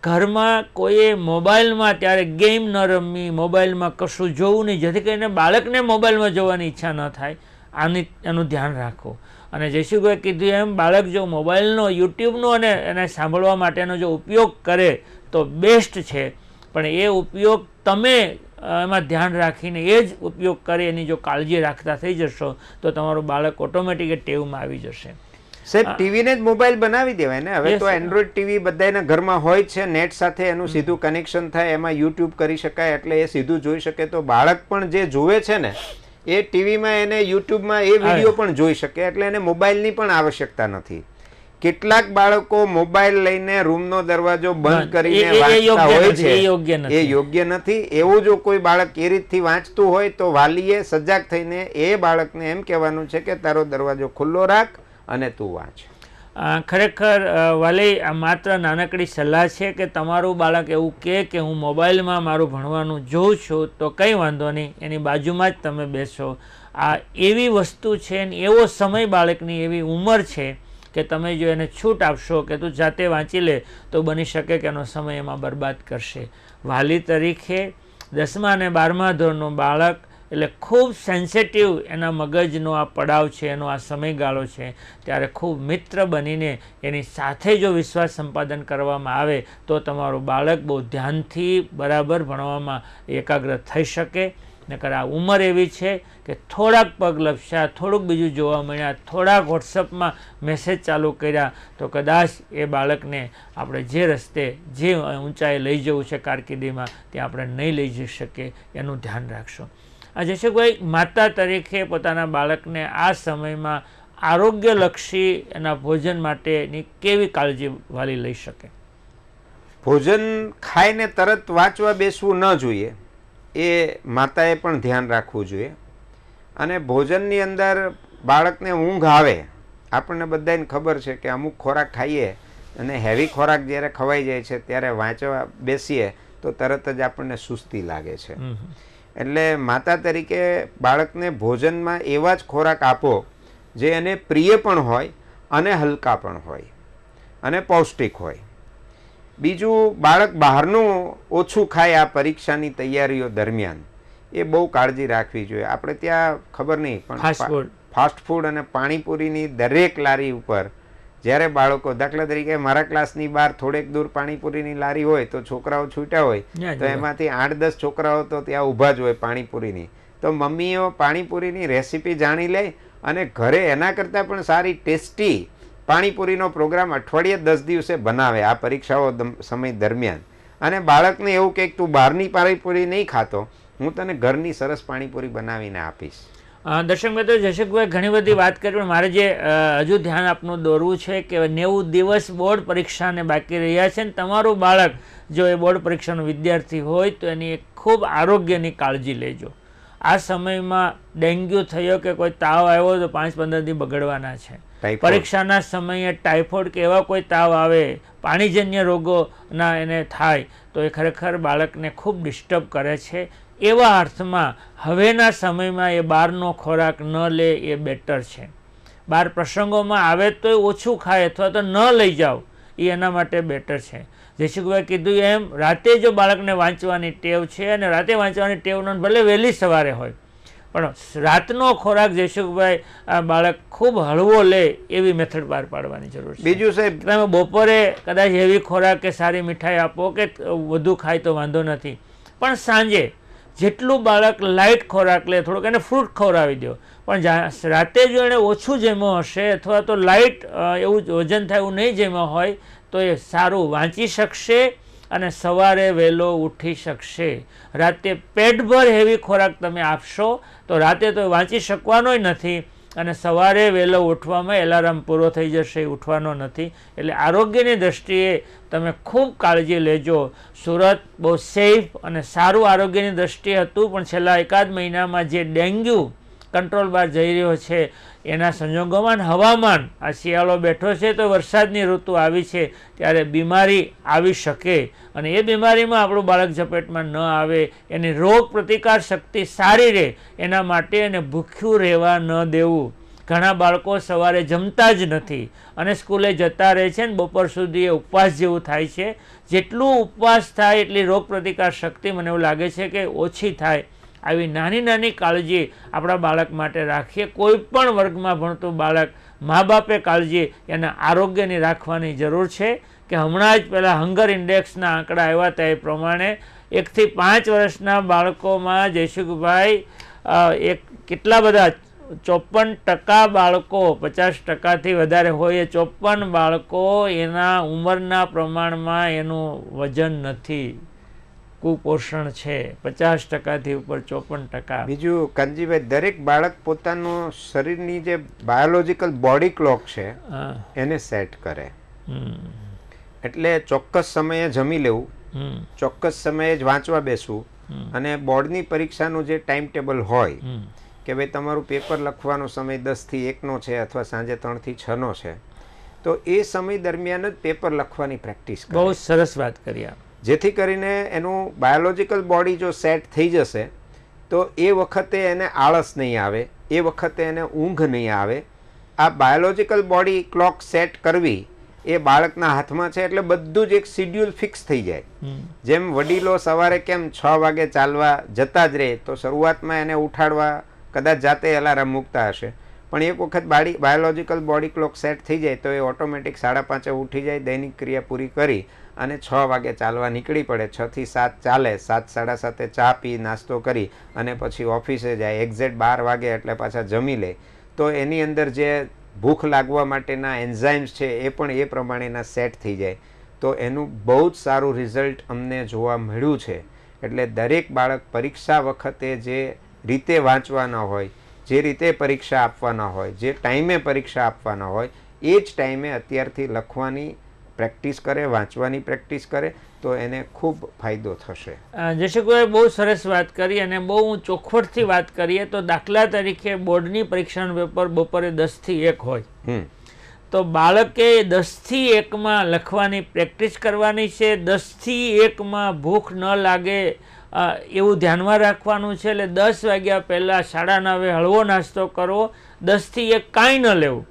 ઘરમાં કોઈએ મોબાઈલમાં ત્યારે ગેમ ન રમવી મોબાઈલમાં કશું જોવું નહીં જેથી કરીને બાળકને મોબાઈલમાં જોવાની ઈચ્છા ન થાય આની એનું ધ્યાન રાખો અને જયશુભાઈ કીધું એમ બાળક જો મોબાઈલનો યુટ્યુબનો અને એને સાંભળવા માટેનો જો ઉપયોગ કરે તો બેસ્ટ છે પણ એ ઉપયોગ તમે એમાં ધ્યાન રાખીને એ જ ઉપયોગ કરી એની જો કાળજી રાખતા થઈ જશો તો તમારું બાળક ઓટોમેટિક ટેવમાં આવી જશે સાહેબ ટીવીને જ મોબાઈલ બનાવી દેવાય ને હવે તો એન્ડ્રોઈડ ટીવી બધાના ઘરમાં હોય છે નેટ સાથે એનું સીધું કનેક્શન થાય એમાં યુટ્યુબ કરી શકાય એટલે એ સીધું જોઈ શકે તો બાળક પણ જે જોવે છે ને એ ટીવીમાં એને યુટ્યુબમાં એ વિડીયો પણ જોઈ શકે એટલે એને મોબાઈલની પણ આવશ્યકતા નથી કેટલાક બાળકો મોબાઈલ લઈને રૂમનો દરવાજો બંધ કરીને વાંચતા હોય છે એ યોગ્ય નથી એવું જો કોઈ બાળક એ રીતથી વાંચતું હોય તો વાલીએ સજાગ થઈને એ બાળકને એમ કહેવાનું છે કે તારો દરવાજો ખુલ્લો રાખ અને તું વાંચ ખરેખર વાલી આ માત્ર નાનકડી સલાહ છે કે તમારું બાળક એવું કહે કે હું મોબાઈલમાં મારું ભણવાનું જોઉં છું તો કંઈ વાંધો નહીં એની બાજુમાં જ તમે બેસો આ એવી વસ્તુ છે ને એવો સમય બાળકની એવી ઉંમર છે કે તમે જો એને છૂટ આપશો કે તું જાતે વાંચી લે તો બની શકે કે એનો સમય એમાં બરબાદ કરશે વાલી તરીકે દસમા અને બારમા ધોરણનું બાળક એટલે ખૂબ સેન્સેટિવ એના મગજનો આ પડાવ છે એનો આ સમયગાળો છે ત્યારે ખૂબ મિત્ર બનીને એની સાથે જો વિશ્વાસ સંપાદન કરવામાં આવે તો તમારું બાળક બહુ ધ્યાનથી બરાબર ભણવામાં એકાગ્ર થઈ શકે નકર આ ઉંમર એવી છે કે થોડાક પગ લપસ્યા થોડુંક બીજું જોવા મળ્યા થોડાક વોટ્સઅપમાં મેસેજ ચાલુ કર્યા તો કદાચ એ બાળકને આપણે જે રસ્તે જે ઊંચાઈ લઈ જવું છે કારકિર્દીમાં ત્યાં આપણે નહીં લઈ જઈ શકીએ એનું ધ્યાન રાખશું જયસુખભાઈ માતા તરીકે પોતાના બાળકને આ સમયમાં આરોગ્યલક્ષી એના ભોજન માટેની કેવી કાળજી વાલી લઈ શકે ભોજન ખાઈને તરત વાંચવા બેસવું ન જોઈએ એ માતાએ પણ ધ્યાન રાખવું જોઈએ અને ભોજનની અંદર બાળકને ઊંઘ આવે આપણને બધાને ખબર છે કે અમુક ખોરાક ખાઈએ અને હેવી ખોરાક જ્યારે ખવાઈ જાય છે ત્યારે વાંચવા બેસીએ તો તરત જ આપણને સુસ્તી લાગે છે એટલે માતા તરીકે બાળકને ભોજનમાં એવા જ ખોરાક આપો જે એને પ્રિય પણ હોય અને હલકા પણ હોય અને પૌષ્ટિક હોય બીજું બાળક બહારનું ઓછું ખાય આ પરીક્ષાની તૈયારીઓ દરમિયાન એ બહુ કાળજી રાખવી જોઈએ આપણે ત્યાં ખબર નહીં પણ ફાસ્ટફૂડ અને પાણીપુરીની દરેક લારી ઉપર જ્યારે બાળકો દાખલા તરીકે મારા ક્લાસની બહાર થોડેક દૂર પાણીપુરીની લારી હોય તો છોકરાઓ છૂટા હોય તો એમાંથી આઠ દસ છોકરાઓ તો ત્યાં ઊભા જ હોય પાણીપુરીની તો મમ્મીઓ પાણીપુરીની રેસીપી જાણી લે અને ઘરે એના કરતાં પણ સારી ટેસ્ટી પાણીપુરીનો પ્રોગ્રામ અઠવાડિયે દસ દિવસે બનાવે આ પરીક્ષાઓ સમય દરમિયાન અને બાળકને એવું કે તું બહારની પાણીપુરી નહીં ખાતો હું તને ઘરની સરસ પાણીપુરી બનાવીને આપીશ દર્શક મિત્રો જશકભાઈ ઘણી બધી વાત કરી પણ મારે જે હજુ ધ્યાન આપનું દોરવું છે કે નેવું દિવસ બોર્ડ પરીક્ષાને બાકી રહ્યા છે ને તમારું બાળક જો એ બોર્ડ પરીક્ષાનો વિદ્યાર્થી હોય તો એની ખૂબ આરોગ્યની કાળજી લેજો આ સમયમાં ડેન્ગ્યુ થયો કે કોઈ તાવ આવ્યો તો પાંચ પંદર દિવસ બગડવાના છે પરીક્ષાના સમયે ટાઇફોઇડ કે એવા કોઈ તાવ આવે પાણીજન્ય રોગોના એને થાય તો એ ખરેખર બાળકને ખૂબ ડિસ્ટર્બ કરે છે એવા અર્થમાં હવેના સમયમાં એ બહારનો ખોરાક ન લે એ બેટર છે બહાર પ્રસંગોમાં આવે તો એ ઓછું ખાય અથવા તો ન લઈ જાઓ એ એના માટે બેટર છે જયશુકભાઈ કીધું એમ રાતે જો બાળકને વાંચવાની ટેવ છે અને રાતે વાંચવાની ટેવ ન ભલે વહેલી સવારે હોય પણ રાતનો ખોરાક જયશુકભાઈ આ બાળક ખૂબ હળવો લે એવી મેથડ બહાર પાડવાની જરૂર છે બીજું સાહેબ તમે બપોરે કદાચ હેવી ખોરાક કે સારી મીઠાઈ આપો કે વધુ ખાય તો વાંધો નથી પણ સાંજે જેટલું બાળક લાઇટ ખોરાક લે થોડુંક એને ફ્રૂટ ખવડાવી દો પણ રાતે જો એણે ઓછું જમ્યું હશે અથવા તો લાઇટ એવું જ વજન થાય એવું નહીં જમ્યું હોય તો એ સારું વાંચી શકશે અને સવારે વહેલો ઉઠી શકશે રાતે પેટભર હેવી ખોરાક તમે આપશો તો રાતે તો વાંચી શકવાનોય નથી અને સવારે વહેલો ઉઠવામાં એલાર્મ પૂરો થઈ જશે ઉઠવાનો નથી એટલે આરોગ્યની દૃષ્ટિએ તમે ખૂબ કાળજી લેજો સુરત બહુ સેફ અને સારું આરોગ્યની દૃષ્ટિએ હતું પણ છેલ્લા એકાદ મહિનામાં જે ડેન્ગ્યુ કંટ્રોલ બહાર જઈ રહ્યો છે એના સંજોગોમાં હવામાન આ શિયાળો બેઠો છે તો વરસાદની ઋતુ આવી છે ત્યારે બીમારી આવી શકે અને એ બીમારીમાં આપણું બાળક ઝપેટમાં ન આવે એની રોગ પ્રતિકાર શક્તિ સારી રહે એના માટે એને ભૂખ્યું રહેવા ન દેવું ઘણા બાળકો સવારે જમતા જ નથી અને સ્કૂલે જતા રહે છે ને બપોર સુધી એ ઉપવાસ જેવું થાય છે જેટલું ઉપવાસ થાય એટલી રોગ પ્રતિકાર શક્તિ મને એવું લાગે છે કે ઓછી થાય આવી નાની નાની કાળજી આપણા બાળક માટે રાખીએ કોઈપણ વર્ગમાં ભણતું બાળક મા બાપે કાળજી એના આરોગ્યની રાખવાની જરૂર છે કે હમણાં જ પહેલાં હંગર ઇન્ડેક્સના આંકડા આવ્યા હતા એ પ્રમાણે એકથી પાંચ વર્ષના બાળકોમાં જયસુખભાઈ એક કેટલા બધા ચોપન ટકા બાળકો પચાસ ટકાથી વધારે હોય એ ચોપન બાળકો એના ઉંમરના પ્રમાણમાં એનું વજન નથી કુપોષણ છે પચાસ ટકાથી ઉપર ચોપન ટકા બીજું કાનજીભાઈ દરેક બાળક પોતાનું શરીરની જે બાયોલોજીકલ બોડી ક્લોક છે એને સેટ કરે એટલે ચોક્કસ સમયે જમી લેવું ચોક્કસ સમયે જ વાંચવા બેસવું અને બોર્ડની પરીક્ષાનું જે ટાઈમ ટેબલ હોય કે ભાઈ તમારું પેપર લખવાનો સમય દસથી એકનો છે અથવા સાંજે ત્રણથી છનો છે તો એ સમય દરમિયાન જ પેપર લખવાની પ્રેક્ટિસ બહુ સરસ વાત કરી આપ જેથી કરીને એનું બાયોલોજિકલ બોડી જો સેટ થઈ જશે તો એ વખતે એને આળસ નહીં આવે એ વખતે એને ઊંઘ નહીં આવે આ બાયોલોજિકલ બોડી ક્લોક સેટ કરવી એ બાળકના હાથમાં છે એટલે બધું જ એક શિડ્યુલ ફિક્સ થઈ જાય જેમ વડીલો સવારે કેમ છ વાગે ચાલવા જતા જ રહે તો શરૂઆતમાં એને ઉઠાડવા કદાચ જાતે અલાર્મ મૂકતા હશે પણ એક વખત બાડી બાયોલોજિકલ બોડી ક્લોક સેટ થઈ જાય તો એ ઓટોમેટિક સાડા પાંચે ઉઠી જાય દૈનિક ક્રિયા પૂરી કરી અને છ વાગે ચાલવા નીકળી પડે છથી સાત ચાલે સાત સાડા સાતે ચા પી નાસ્તો કરી અને પછી ઓફિસે જાય એક્ઝેક્ટ બાર વાગે એટલે પાછા જમી લે તો એની અંદર જે ભૂખ લાગવા માટેના એન્ઝાઇમ્સ છે એ પણ એ પ્રમાણેના સેટ થઈ જાય તો એનું બહુ જ સારું રિઝલ્ટ અમને જોવા મળ્યું છે એટલે દરેક બાળક પરીક્ષા વખતે જે રીતે વાંચવાના હોય જે રીતે પરીક્ષા આપવાના હોય જે ટાઈમે પરીક્ષા આપવાના હોય એ જ ટાઈમે અત્યારથી લખવાની પ્રેક્ટિસ કરે વાંચવાની પ્રેક્ટિસ કરે તો એને ખૂબ ફાયદો થશે જશકભાઈ બહુ સરસ વાત કરી અને બહુ ચોખવટથી વાત કરીએ તો દાખલા તરીકે બોર્ડની પરીક્ષાનું પેપર બપોરે દસથી એક હોય તો બાળકે દસથી એકમાં લખવાની પ્રેક્ટિસ કરવાની છે દસથી એકમાં ભૂખ ન લાગે એવું ધ્યાનમાં રાખવાનું છે એટલે દસ વાગ્યા પહેલાં સાડા નવે હળવો નાસ્તો કરવો દસથી એક કાંઈ ન લેવું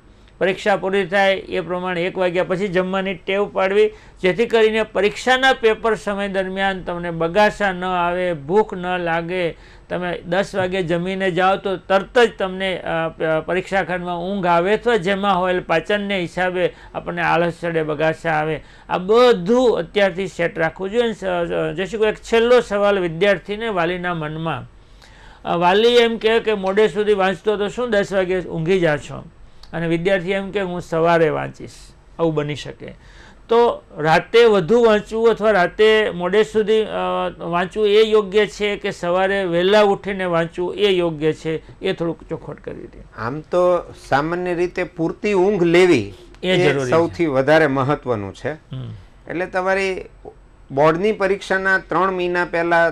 પરીક્ષા પૂરી થાય એ પ્રમાણે એક વાગ્યા પછી જમવાની ટેવ પાડવી જેથી કરીને પરીક્ષાના પેપર સમય દરમિયાન તમને બગાસા ન આવે ભૂખ ન લાગે તમે દસ વાગે જમીને જાઓ તો તરત જ તમને પરીક્ષા ખંડમાં ઊંઘ આવે અથવા જેમાં હોય પાચનને હિસાબે આપણને આળસ ચડે બગાસા આવે આ બધું અત્યારથી સેટ રાખવું જોઈએ જે શું એક છેલ્લો સવાલ વિદ્યાર્થીને વાલીના મનમાં વાલી એમ કહે કે મોડે સુધી વાંચતો તો શું દસ વાગે ઊંઘી જાશો અને વિદ્યાર્થી એમ કે હું સવારે વાંચીશ આવું બની શકે તો રાતે વધુ વાંચવું અથવા રાતે મોડે સુધી વાંચવું એ યોગ્ય છે કે સવારે વહેલા ઉઠીને વાંચવું એ યોગ્ય છે એ થોડુંક ચોખવટ કરી દે આમ તો સામાન્ય રીતે પૂરતી ઊંઘ લેવી એ સૌથી વધારે મહત્વનું છે એટલે તમારી બોર્ડની પરીક્ષાના ત્રણ મહિના પહેલા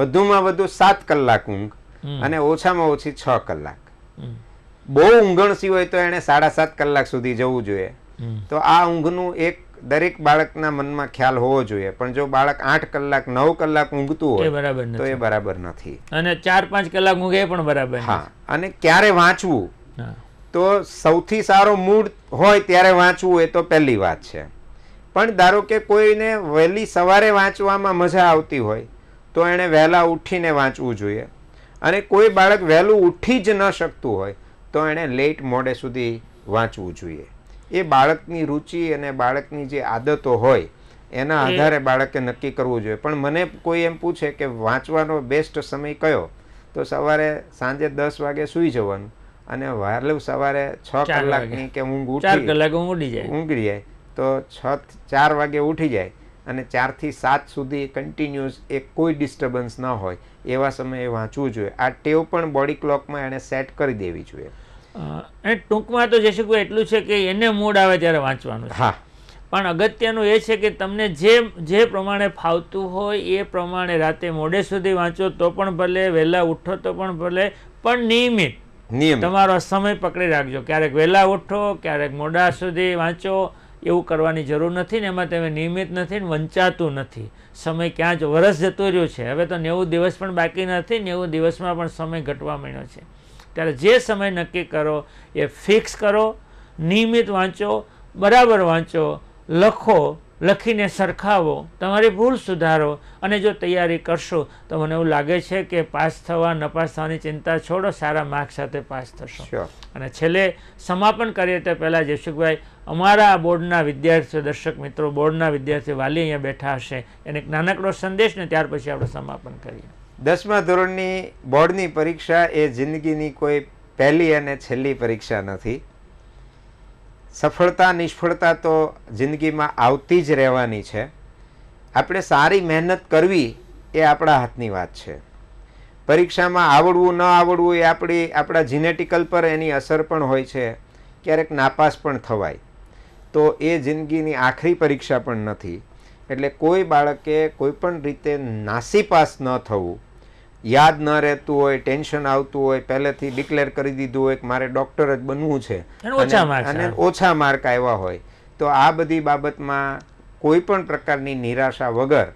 વધુમાં વધુ સાત કલાક ઊંઘ અને ઓછામાં ઓછી છ કલાક બહુ ઊંઘણસી હોય તો એને સાડા સાત કલાક સુધી જવું જોઈએ તો આ ઊંઘનું એક દરેક બાળકના મનમાં ખ્યાલ હોવો જોઈએ પણ જો બાળક આઠ કલાક નવ કલાક ઊંઘતું હોય બરાબર તો એ બરાબર નથી અને ચાર પાંચ કલાક ઊંઘે પણ બરાબર હા અને ક્યારે વાંચવું તો સૌથી સારો મૂડ હોય ત્યારે વાંચવું એ તો પહેલી વાત છે પણ ધારો કે કોઈને વહેલી સવારે વાંચવામાં મજા આવતી હોય તો એણે વહેલા ઉઠીને વાંચવું જોઈએ અને કોઈ બાળક વહેલું ઉઠી જ ન શકતું હોય તો એણે લેટ મોડે સુધી વાંચવું જોઈએ એ બાળકની રુચિ અને બાળકની જે આદતો હોય એના આધારે બાળકે નક્કી કરવું જોઈએ પણ મને કોઈ એમ પૂછે કે વાંચવાનો બેસ્ટ સમય કયો તો સવારે સાંજે દસ વાગે સૂઈ જવાનું અને વહેલું સવારે છ કલાકની કે ઊંઘ ઉઠી કલાક ઊંઘી જાય ઊંઘી જાય તો છ ચાર વાગે ઉઠી જાય અને ચારથી સાત સુધી કન્ટિન્યુઅસ એ કોઈ ડિસ્ટર્બન્સ ન હોય એવા સમયે વાંચવું જોઈએ આ ટેવ પણ બોડી ક્લોકમાં એણે સેટ કરી દેવી જોઈએ અને ટૂંકમાં તો જયશીકભાઈ એટલું છે કે એને મૂડ આવે ત્યારે વાંચવાનું હા પણ અગત્યનું એ છે કે તમને જે જે પ્રમાણે ફાવતું હોય એ પ્રમાણે રાતે મોડે સુધી વાંચો તો પણ ભલે વહેલા ઉઠો તો પણ ભલે પણ નિયમિત નિયમ તમારો સમય પકડી રાખજો ક્યારેક વહેલા ઉઠો ક્યારેક મોડા સુધી વાંચો એવું કરવાની જરૂર નથી ને એમાં તમે નિયમિત નથી ને વંચાતું નથી સમય ક્યાં જ વરસ જતો રહ્યો છે હવે તો નેવું દિવસ પણ બાકી નથી નેવું દિવસમાં પણ સમય ઘટવા માંડ્યો છે ત્યારે જે સમય નક્કી કરો એ ફિક્સ કરો નિયમિત વાંચો બરાબર વાંચો લખો લખીને સરખાવો તમારી ભૂલ સુધારો અને જો તૈયારી કરશો તો મને એવું લાગે છે કે પાસ થવા નપાસ થવાની ચિંતા છોડો સારા માર્ક સાથે પાસ થશો અને છેલ્લે સમાપન કરીએ તે પહેલાં જયસુખભાઈ અમારા બોર્ડના વિદ્યાર્થીઓ દર્શક મિત્રો બોર્ડના વિદ્યાર્થીઓ વાલી અહીંયા બેઠા હશે એને એક નાનકડો સંદેશ ને ત્યાર પછી આપણે સમાપન કરીએ દસમા ધોરણની બોર્ડની પરીક્ષા એ જિંદગીની કોઈ પહેલી અને છેલ્લી પરીક્ષા નથી સફળતા નિષ્ફળતા તો જિંદગીમાં આવતી જ રહેવાની છે આપણે સારી મહેનત કરવી એ આપણા હાથની વાત છે પરીક્ષામાં આવડવું ન આવડવું એ આપણી આપણા જીનેટિકલ પર એની અસર પણ હોય છે ક્યારેક નાપાસ પણ થવાય તો એ જિંદગીની આખરી પરીક્ષા પણ નથી એટલે કોઈ બાળકે કોઈપણ રીતે નાસીપાસ ન થવું યાદ ન રહેતું હોય ટેન્શન આવતું હોય પહેલેથી ડિક્લેર કરી દીધું હોય કે મારે ડોક્ટર જ બનવું છે અને ઓછા માર્ક આવ્યા હોય તો આ બધી બાબતમાં કોઈ પણ પ્રકારની નિરાશા વગર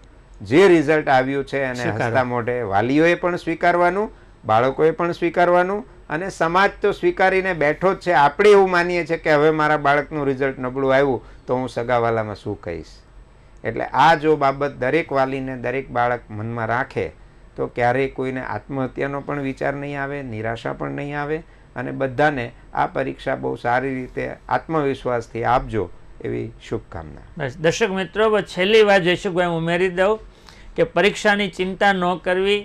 જે રિઝલ્ટ આવ્યું છે અને હસતા મોઢે વાલીઓએ પણ સ્વીકારવાનું બાળકોએ પણ સ્વીકારવાનું અને સમાજ તો સ્વીકારીને બેઠો જ છે આપણે એવું માનીએ છીએ કે હવે મારા બાળકનું રિઝલ્ટ નબળું આવ્યું તો હું સગાવાલામાં શું કહીશ એટલે આ જો બાબત દરેક વાલીને દરેક બાળક મનમાં રાખે તો ક્યારેય કોઈને આત્મહત્યાનો પણ વિચાર નહીં આવે નિરાશા પણ નહીં આવે અને બધાને આ પરીક્ષા બહુ સારી રીતે આત્મવિશ્વાસથી આપજો એવી શુભકામના બસ દર્શક મિત્રો છેલ્લી વાત જયસુખભાઈ ઉમેરી દઉં કે પરીક્ષાની ચિંતા ન કરવી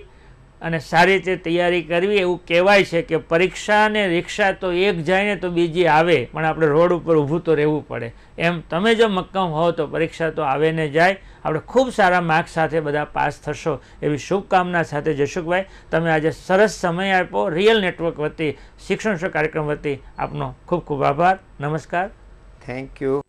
અને સારી રીતે તૈયારી કરવી એવું કહેવાય છે કે પરીક્ષા અને રિક્ષા તો એક જાય ને તો બીજી આવે પણ આપણે રોડ ઉપર ઊભું તો રહેવું પડે એમ તમે જો મક્કમ હો તો પરીક્ષા તો આવે ને જાય આપણે ખૂબ સારા માર્ક્સ સાથે બધા પાસ થશો એવી શુભકામના સાથે જશુકભાઈ તમે આજે સરસ સમય આપો રિયલ નેટવર્ક વતી શિક્ષણ કાર્યક્રમ વતી આપનો ખૂબ ખૂબ આભાર નમસ્કાર થેન્ક યુ